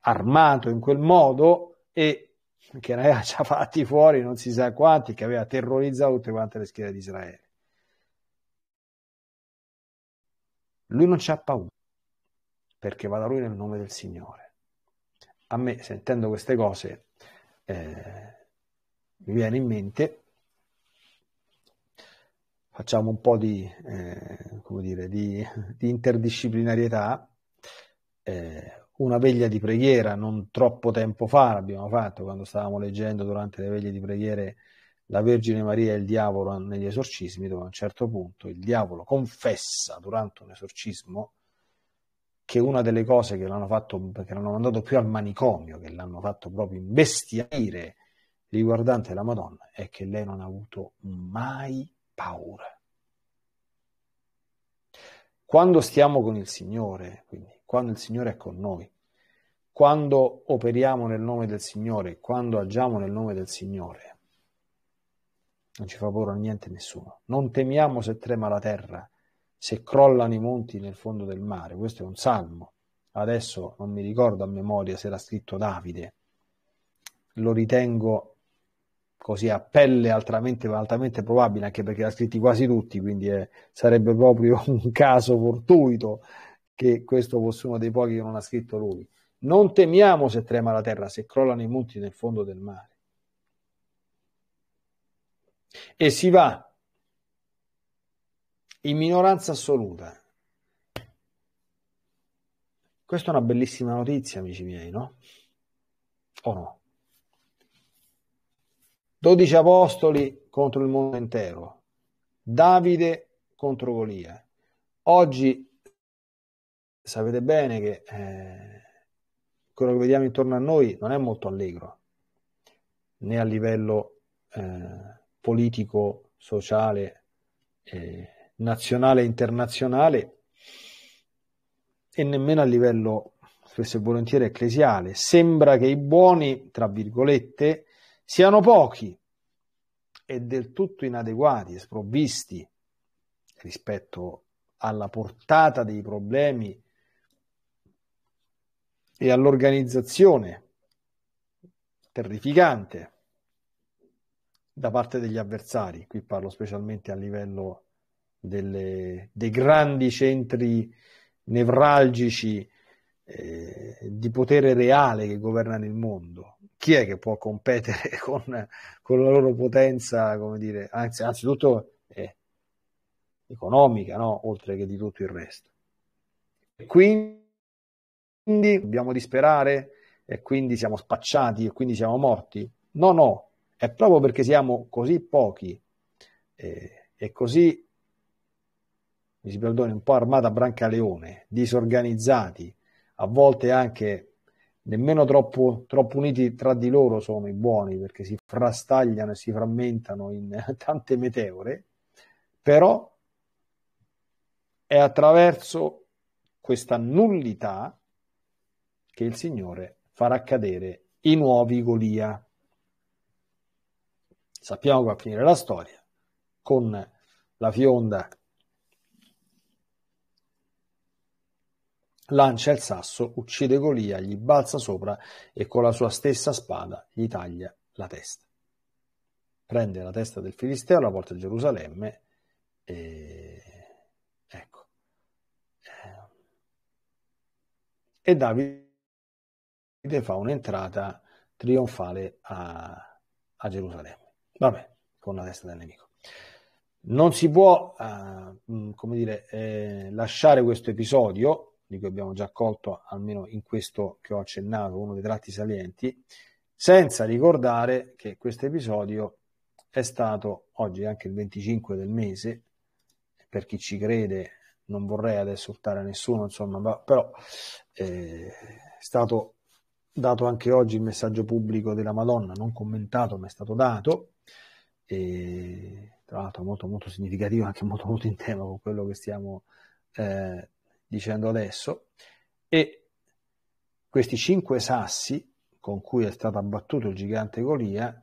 armato in quel modo e che ne aveva già fatti fuori non si sa quanti, che aveva terrorizzato tutte quante le schiere di Israele. Lui non c'ha paura perché vada lui nel nome del Signore. A me, sentendo queste cose, eh, mi viene in mente, facciamo un po' di, eh, come dire, di, di interdisciplinarietà, eh, una veglia di preghiera non troppo tempo fa l'abbiamo fatto quando stavamo leggendo durante le veglie di preghiere la Vergine Maria e il diavolo negli esorcismi, dove a un certo punto il diavolo confessa durante un esorcismo che una delle cose che l'hanno, fatto, che l'hanno mandato più al manicomio, che l'hanno fatto proprio imbestialire riguardante la Madonna, è che lei non ha avuto mai paura. Quando stiamo con il Signore, quindi quando il Signore è con noi, quando operiamo nel nome del Signore, quando agiamo nel nome del Signore, non ci fa paura niente nessuno. Non temiamo se trema la terra, se crollano i monti nel fondo del mare. Questo è un salmo. Adesso non mi ricordo a memoria se era scritto Davide. Lo ritengo così a pelle altamente, altamente probabile, anche perché l'ha scritti quasi tutti, quindi è, eh, sarebbe proprio un caso fortuito che questo fosse uno dei pochi che non ha scritto lui. Non temiamo se trema la terra, se crollano i monti nel fondo del mare. E si va in minoranza assoluta. Questa è una bellissima notizia, amici miei, no? O no? 12 apostoli contro il mondo intero, Davide contro Golia. Oggi sapete bene che eh, quello che vediamo intorno a noi non è molto allegro, né a livello eh, politico, sociale, eh, nazionale e internazionale e nemmeno a livello spesso e volentieri ecclesiale. Sembra che i buoni, tra virgolette, siano pochi e del tutto inadeguati e sprovvisti rispetto alla portata dei problemi e all'organizzazione terrificante da parte degli avversari, qui parlo specialmente a livello delle, dei grandi centri nevralgici eh, di potere reale che governano il mondo. Chi è che può competere con, con la loro potenza, come dire, anzi, anzitutto eh, economica, no? oltre che di tutto il resto. E Quindi dobbiamo disperare e quindi siamo spacciati e quindi siamo morti? No, no, è proprio perché siamo così pochi eh, e così mi si perdoni, un po' armata Brancaleone, disorganizzati, a volte anche nemmeno troppo, troppo, uniti tra di loro sono i buoni perché si frastagliano e si frammentano in tante meteore, però è attraverso questa nullità che il Signore farà cadere i nuovi Golia. Sappiamo che va a finire la storia con la fionda Lancia il sasso, uccide Golia, gli balza sopra e con la sua stessa spada gli taglia la testa. Prende la testa del Filisteo, la porta a Gerusalemme e... ecco. E Davide fa un'entrata trionfale a, a Gerusalemme. Vabbè, con la testa del nemico. Non si può, uh, come dire, eh, lasciare questo episodio di cui abbiamo già colto almeno in questo che ho accennato, uno dei tratti salienti, senza ricordare che questo episodio è stato oggi anche il 25 del mese, per chi ci crede non vorrei adesso urtare a nessuno, insomma, però eh, è stato dato anche oggi il messaggio pubblico della Madonna, non commentato ma è stato dato, e, tra l'altro molto molto significativo, anche molto molto in tema con quello che stiamo eh, dicendo adesso, e questi cinque sassi con cui è stato abbattuto il gigante Golia,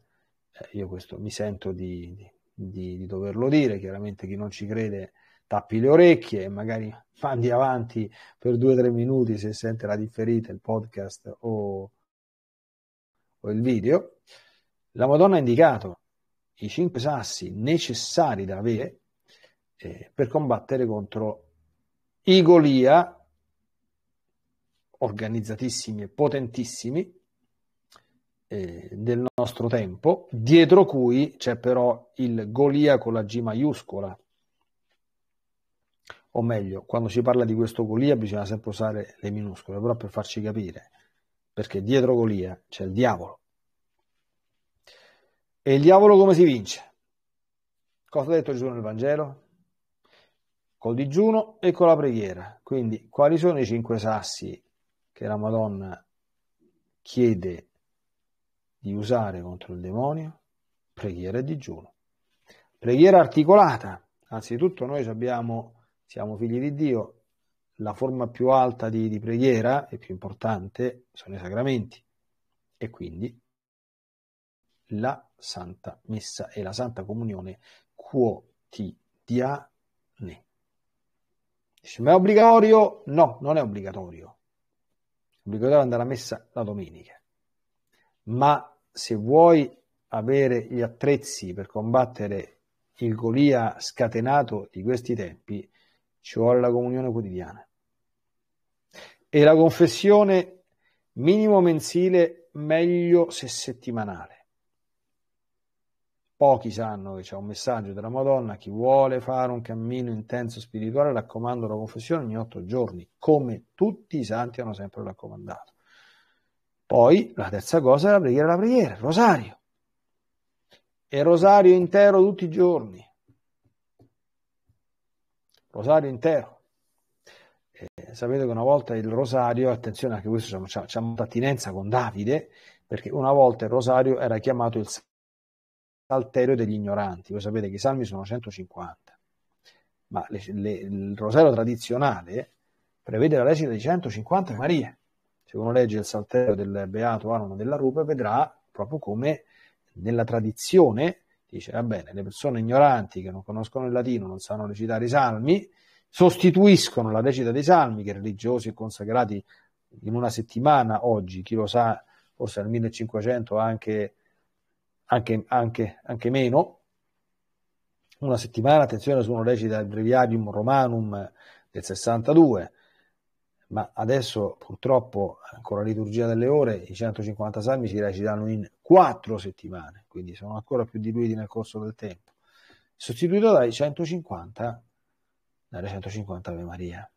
eh, io questo mi sento di, di, di, doverlo dire, chiaramente chi non ci crede tappi le orecchie e magari andi avanti per due o tre minuti se sente la differita, il podcast o, o il video. La Madonna ha indicato i cinque sassi necessari da avere eh, per combattere contro i Golia, organizzatissimi e potentissimi eh, del nostro tempo, dietro cui c'è però il Golia con la G maiuscola. O meglio, quando si parla di questo Golia bisogna sempre usare le minuscole, però per farci capire, perché dietro Golia c'è il diavolo. E il diavolo come si vince? Cosa ha detto Gesù nel Vangelo? col digiuno e con la preghiera. Quindi quali sono i cinque sassi che la Madonna chiede di usare contro il demonio? Preghiera e digiuno. Preghiera articolata. Anzitutto noi abbiamo, siamo figli di Dio, la forma più alta di, di preghiera e più importante sono i sacramenti e quindi la Santa Messa e la Santa Comunione quotidiana. Dice, ma è obbligatorio? No, non è obbligatorio. È obbligatorio andare a messa la domenica. Ma se vuoi avere gli attrezzi per combattere il Golia scatenato di questi tempi, ci vuole la comunione quotidiana. E la confessione minimo mensile, meglio se settimanale. Pochi sanno che c'è un messaggio della Madonna, chi vuole fare un cammino intenso spirituale raccomando la confessione ogni otto giorni, come tutti i santi hanno sempre raccomandato. Poi la terza cosa è la preghiera, la preghiera, il rosario. E il rosario intero tutti i giorni. Rosario intero. Eh, sapete che una volta il rosario, attenzione anche questo c'è molta attinenza con Davide, perché una volta il rosario era chiamato il salterio degli ignoranti. Voi sapete che i salmi sono 150, ma le, le, il rosario tradizionale prevede la recita di 150 Marie. Se uno legge il salterio del Beato Anono della Rupe, vedrà proprio come nella tradizione dice, va bene, le persone ignoranti che non conoscono il latino, non sanno recitare i salmi, sostituiscono la recita dei salmi che religiosi e consacrati in una settimana oggi, chi lo sa, forse nel 1500 anche anche, anche, anche meno, una settimana, attenzione, sono uno recita il breviarium romanum del 62, ma adesso purtroppo con la liturgia delle ore i 150 salmi si recitano in quattro settimane, quindi sono ancora più diluiti nel corso del tempo, sostituito dai 150, dalle 150 Ave Maria.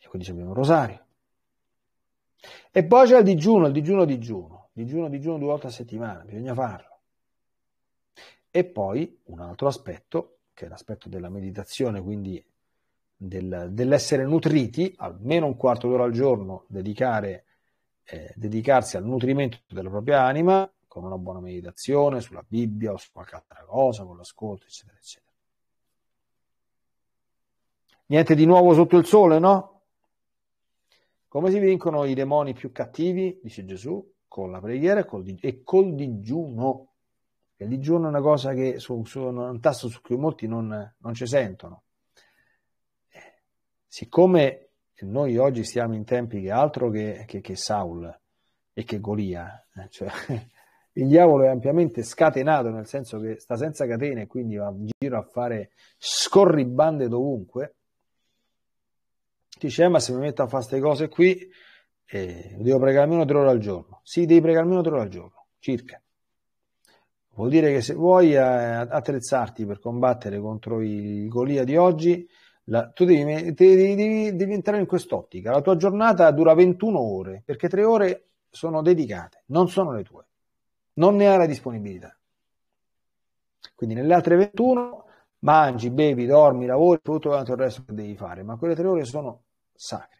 E quindi abbiamo il rosario. E poi c'è il digiuno, il digiuno digiuno digiuno, digiuno due volte a settimana, bisogna farlo. E poi un altro aspetto, che è l'aspetto della meditazione, quindi del, dell'essere nutriti, almeno un quarto d'ora al giorno dedicare, eh, dedicarsi al nutrimento della propria anima con una buona meditazione sulla Bibbia o su qualche altra cosa, con l'ascolto, eccetera, eccetera. Niente di nuovo sotto il sole, no? Come si vincono i demoni più cattivi? Dice Gesù con la preghiera e col, dig- e col digiuno. E il digiuno è una cosa che su, su, un tasto su cui molti non, non ci sentono. Eh, siccome noi oggi siamo in tempi che altro che, che, che Saul e che Golia, eh, cioè, il diavolo è ampiamente scatenato, nel senso che sta senza catene e quindi va in giro a fare scorribande dovunque. Dice, eh, ma se mi metto a fare queste cose qui, eh, devo pregare almeno tre ore al giorno. Sì, devi pregare almeno tre ore al giorno, circa. Vuol dire che se vuoi eh, attrezzarti per combattere contro il Golia di oggi, la, tu devi, devi, devi, devi, entrare in quest'ottica. La tua giornata dura 21 ore, perché tre ore sono dedicate, non sono le tue. Non ne hai la disponibilità. Quindi nelle altre 21 mangi, bevi, dormi, lavori, tutto quanto il resto che devi fare, ma quelle tre ore sono sacre.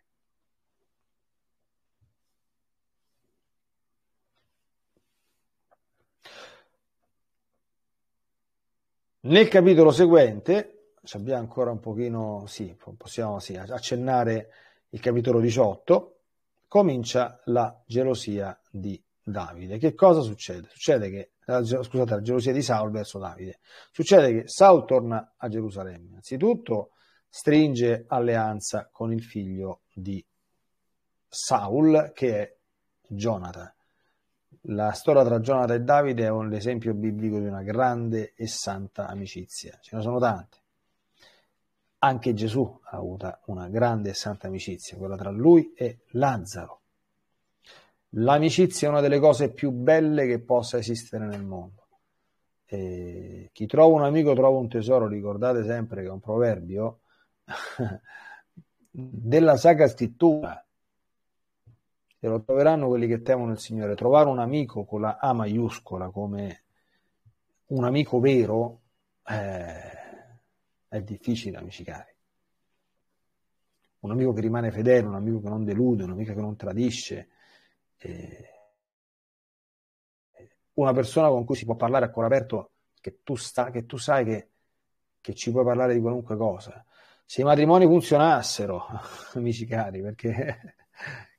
Nel capitolo seguente, abbiamo ancora un pochino, sì, possiamo sì, accennare il capitolo 18, comincia la gelosia di Davide. Che cosa succede? Succede che, scusate, la gelosia di Saul verso Davide. Succede che Saul torna a Gerusalemme. Innanzitutto stringe alleanza con il figlio di Saul, che è Jonathan. La storia tra Giona e Davide è un esempio biblico di una grande e santa amicizia. Ce ne sono tante. Anche Gesù ha avuto una grande e santa amicizia, quella tra lui e Lazzaro. L'amicizia è una delle cose più belle che possa esistere nel mondo. E chi trova un amico trova un tesoro, ricordate sempre che è un proverbio della Sacra Scrittura e lo troveranno quelli che temono il Signore. Trovare un amico con la A maiuscola come un amico vero eh, è difficile, amici cari. Un amico che rimane fedele, un amico che non delude, un amico che non tradisce, eh, una persona con cui si può parlare a cuore aperto, che tu, sta, che tu sai che, che ci puoi parlare di qualunque cosa. Se i matrimoni funzionassero, amici cari, perché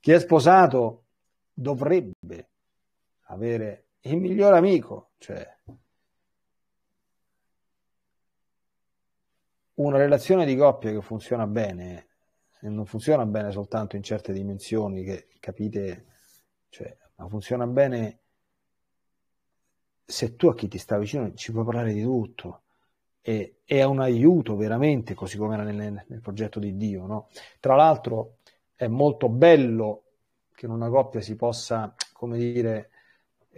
chi è sposato dovrebbe avere il miglior amico, cioè una relazione di coppia che funziona bene e non funziona bene soltanto in certe dimensioni che capite, cioè, ma funziona bene se tu a chi ti sta vicino ci puoi parlare di tutto e è un aiuto veramente così come era nel, nel progetto di Dio. No? Tra l'altro è molto bello che in una coppia si possa, come dire,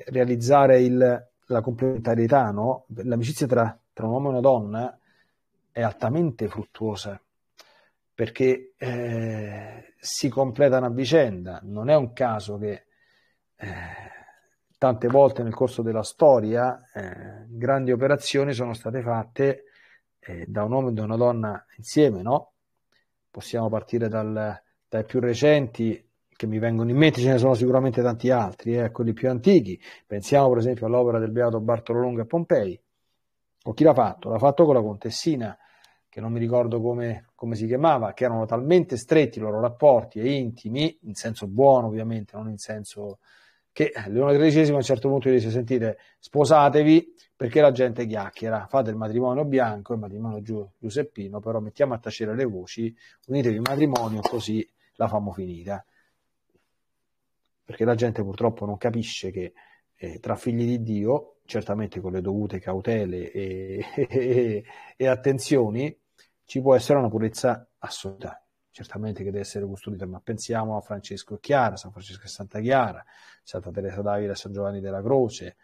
realizzare il, la complementarietà, no? L'amicizia tra, tra, un uomo e una donna è altamente fruttuosa perché eh, si completano a vicenda. Non è un caso che eh, tante volte nel corso della storia eh, grandi operazioni sono state fatte eh, da un uomo e da una donna insieme, no? Possiamo partire dal, dai più recenti che mi vengono in mente, ce ne sono sicuramente tanti altri, eh, quelli ecco, più antichi. Pensiamo per esempio all'opera del Beato Bartolo Longo a Pompei. O chi l'ha fatto? L'ha fatto con la contessina, che non mi ricordo come, come si chiamava, che erano talmente stretti i loro rapporti e intimi, in senso buono ovviamente, non in senso che Leone XIII a un certo punto gli disse sentite sposatevi perché la gente chiacchiera, fate il matrimonio bianco, il matrimonio giu- giuseppino, però mettiamo a tacere le voci, unitevi in matrimonio così la famo finita. Perché la gente purtroppo non capisce che eh, tra figli di Dio, certamente con le dovute cautele e, e, e attenzioni, ci può essere una purezza assoluta, certamente che deve essere custodita, ma pensiamo a Francesco e Chiara, San Francesco e Santa Chiara, Santa Teresa d'Avila e San Giovanni della Croce,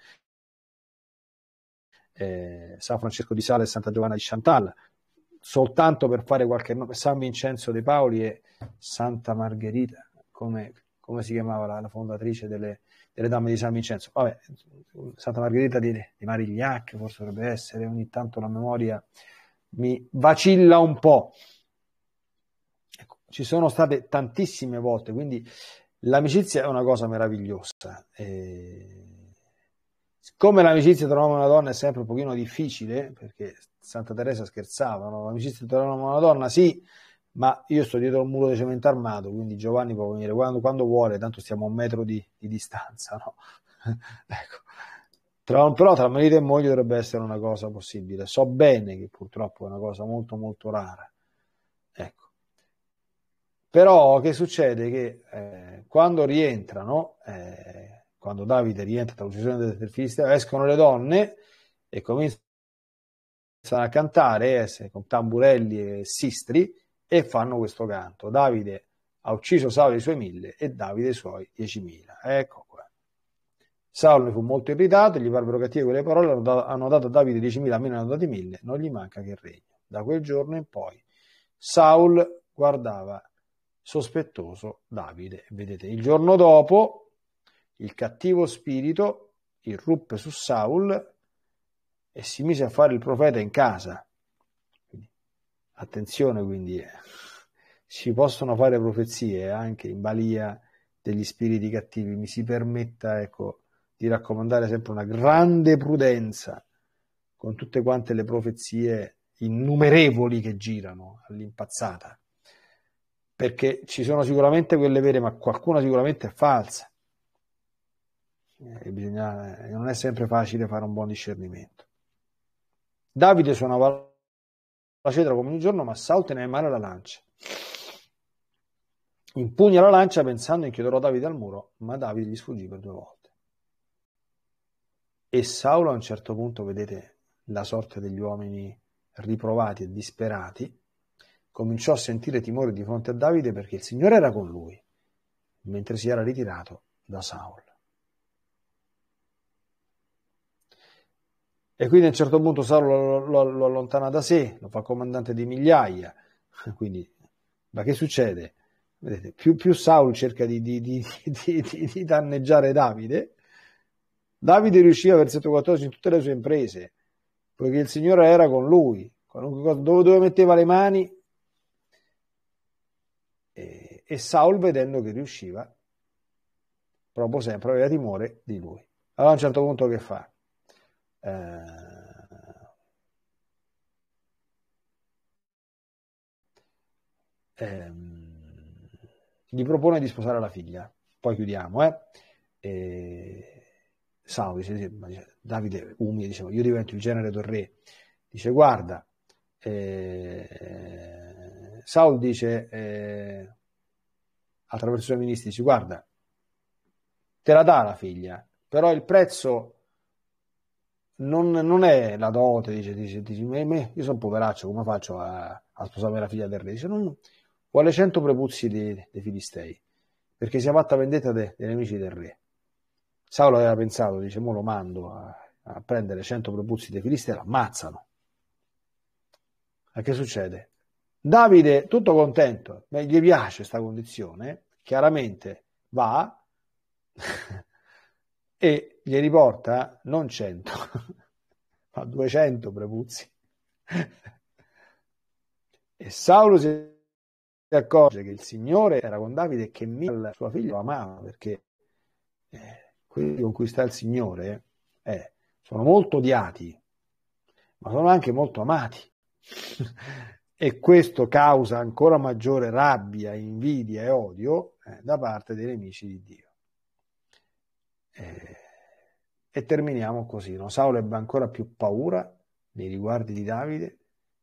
eh, San Francesco di Sale e Santa Giovanna di Chantal, soltanto per fare qualche nome, San Vincenzo De Paoli e Santa Margherita, come, come si chiamava la, la fondatrice delle, delle, Dame di San Vincenzo. Vabbè, Santa Margherita di, di Marigliac forse dovrebbe essere, ogni tanto la memoria mi vacilla un po'. Ecco, ci sono state tantissime volte, quindi l'amicizia è una cosa meravigliosa. E eh, come l'amicizia tra un uomo e una donna è sempre un pochino difficile, perché Santa Teresa scherzava, no? l'amicizia tra un uomo e una donna sì, ma io sto dietro un muro di cemento armato, quindi Giovanni può venire quando, quando vuole, tanto stiamo a un metro di, di distanza. No? ecco. Tra, però tra marito e moglie dovrebbe essere una cosa possibile. So bene che purtroppo è una cosa molto molto rara. Ecco. Però che succede? Che eh, quando rientrano, eh, quando Davide rientra dall'uccisione del, del Filisteo, escono le donne e cominciano a cantare eh, con tamburelli e sistri e fanno questo canto. Davide ha ucciso Saul i suoi mille e Davide i suoi diecimila. Ecco qua. Saul ne fu molto irritato, gli parvero cattive quelle parole, hanno dato a Davide diecimila, meno hanno dati mille, non gli manca che il regno. Da quel giorno in poi Saul guardava sospettoso Davide. Vedete, il giorno dopo il cattivo spirito irruppe su Saul e si mise a fare il profeta in casa. attenzione quindi, eh. si possono fare profezie eh, anche in balia degli spiriti cattivi. Mi si permetta ecco, di raccomandare sempre una grande prudenza con tutte quante le profezie innumerevoli che girano all'impazzata perché ci sono sicuramente quelle vere, ma qualcuna sicuramente è falsa eh, bisogna, eh, non è sempre facile fare un buon discernimento. Davide suonava la cetra come un giorno, ma Saul teneva in mano la lancia. Impugna la lancia pensando inchiodrò Davide al muro, ma Davide gli sfuggì per due volte. E Saulo a un certo punto, vedete la sorte degli uomini riprovati e disperati, cominciò a sentire timore di fronte a Davide perché il Signore era con lui, mentre si era ritirato da Saulo. E quindi a un certo punto Saulo lo, lo, lo allontana da sé, lo fa comandante di migliaia. Quindi, ma che succede? Vedete, più, più Saul cerca di, di, di, di, danneggiare Davide, Davide riusciva, versetto 14, in tutte le sue imprese, poiché il Signore era con lui, cosa, dove, dove, metteva le mani. E, e Saul, vedendo che riusciva, proprio sempre aveva timore di lui. Allora a un certo punto che fa? Eh, ehm, gli propone di sposare la figlia. Poi chiudiamo, eh. E... Salvi, Davide Umile diceva, io divento il genere del re. Dice, guarda, eh, Saul dice eh, attraverso i suoi ministri, dice, guarda, te la dà la figlia, però il prezzo non, non è la dote, dice, dice, dice me, eh, me, io sono un poveraccio, come faccio a, a sposarmi la figlia del re? Dice, non, quale cento prepuzzi dei, filistei? Perché si è fatta vendetta de, dei nemici del re. Saulo aveva pensato, dice, mo lo mando a, a prendere cento prepuzzi dei filistei e l'ammazzano. E che succede? Davide, tutto contento, gli piace questa condizione, chiaramente va, e gli riporta non 100, ma 200 prepuzzi. e Saulo si accorge che il Signore era con Davide e che Michal, sua figlia, lo amava perché eh, quelli con cui sta il Signore eh, sono molto odiati, ma sono anche molto amati. e questo causa ancora maggiore rabbia, invidia e odio eh, da parte dei nemici di Dio. E, eh, e terminiamo così. No? Saulo ebbe ancora più paura nei riguardi di Davide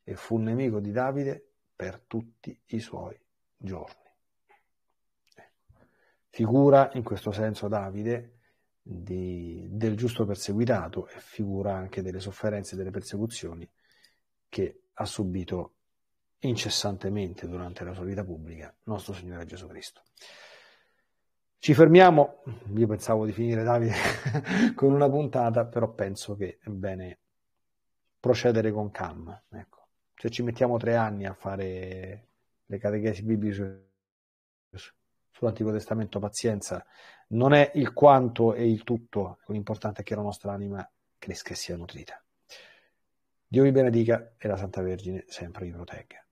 e fu nemico di Davide per tutti i suoi giorni. Eh, figura in questo senso Davide di, del giusto perseguitato e figura anche delle sofferenze e delle persecuzioni che ha subito incessantemente durante la sua vita pubblica nostro Signore Gesù Cristo. Ci fermiamo, io pensavo di finire Davide con una puntata, però penso che è bene procedere con calma. Ecco. Se cioè, ci mettiamo tre anni a fare le catechesi bibliche sull'Antico Testamento, pazienza, non è il quanto e il tutto, l'importante è che la nostra anima cresca e sia nutrita. Dio vi benedica e la Santa Vergine sempre vi protegga.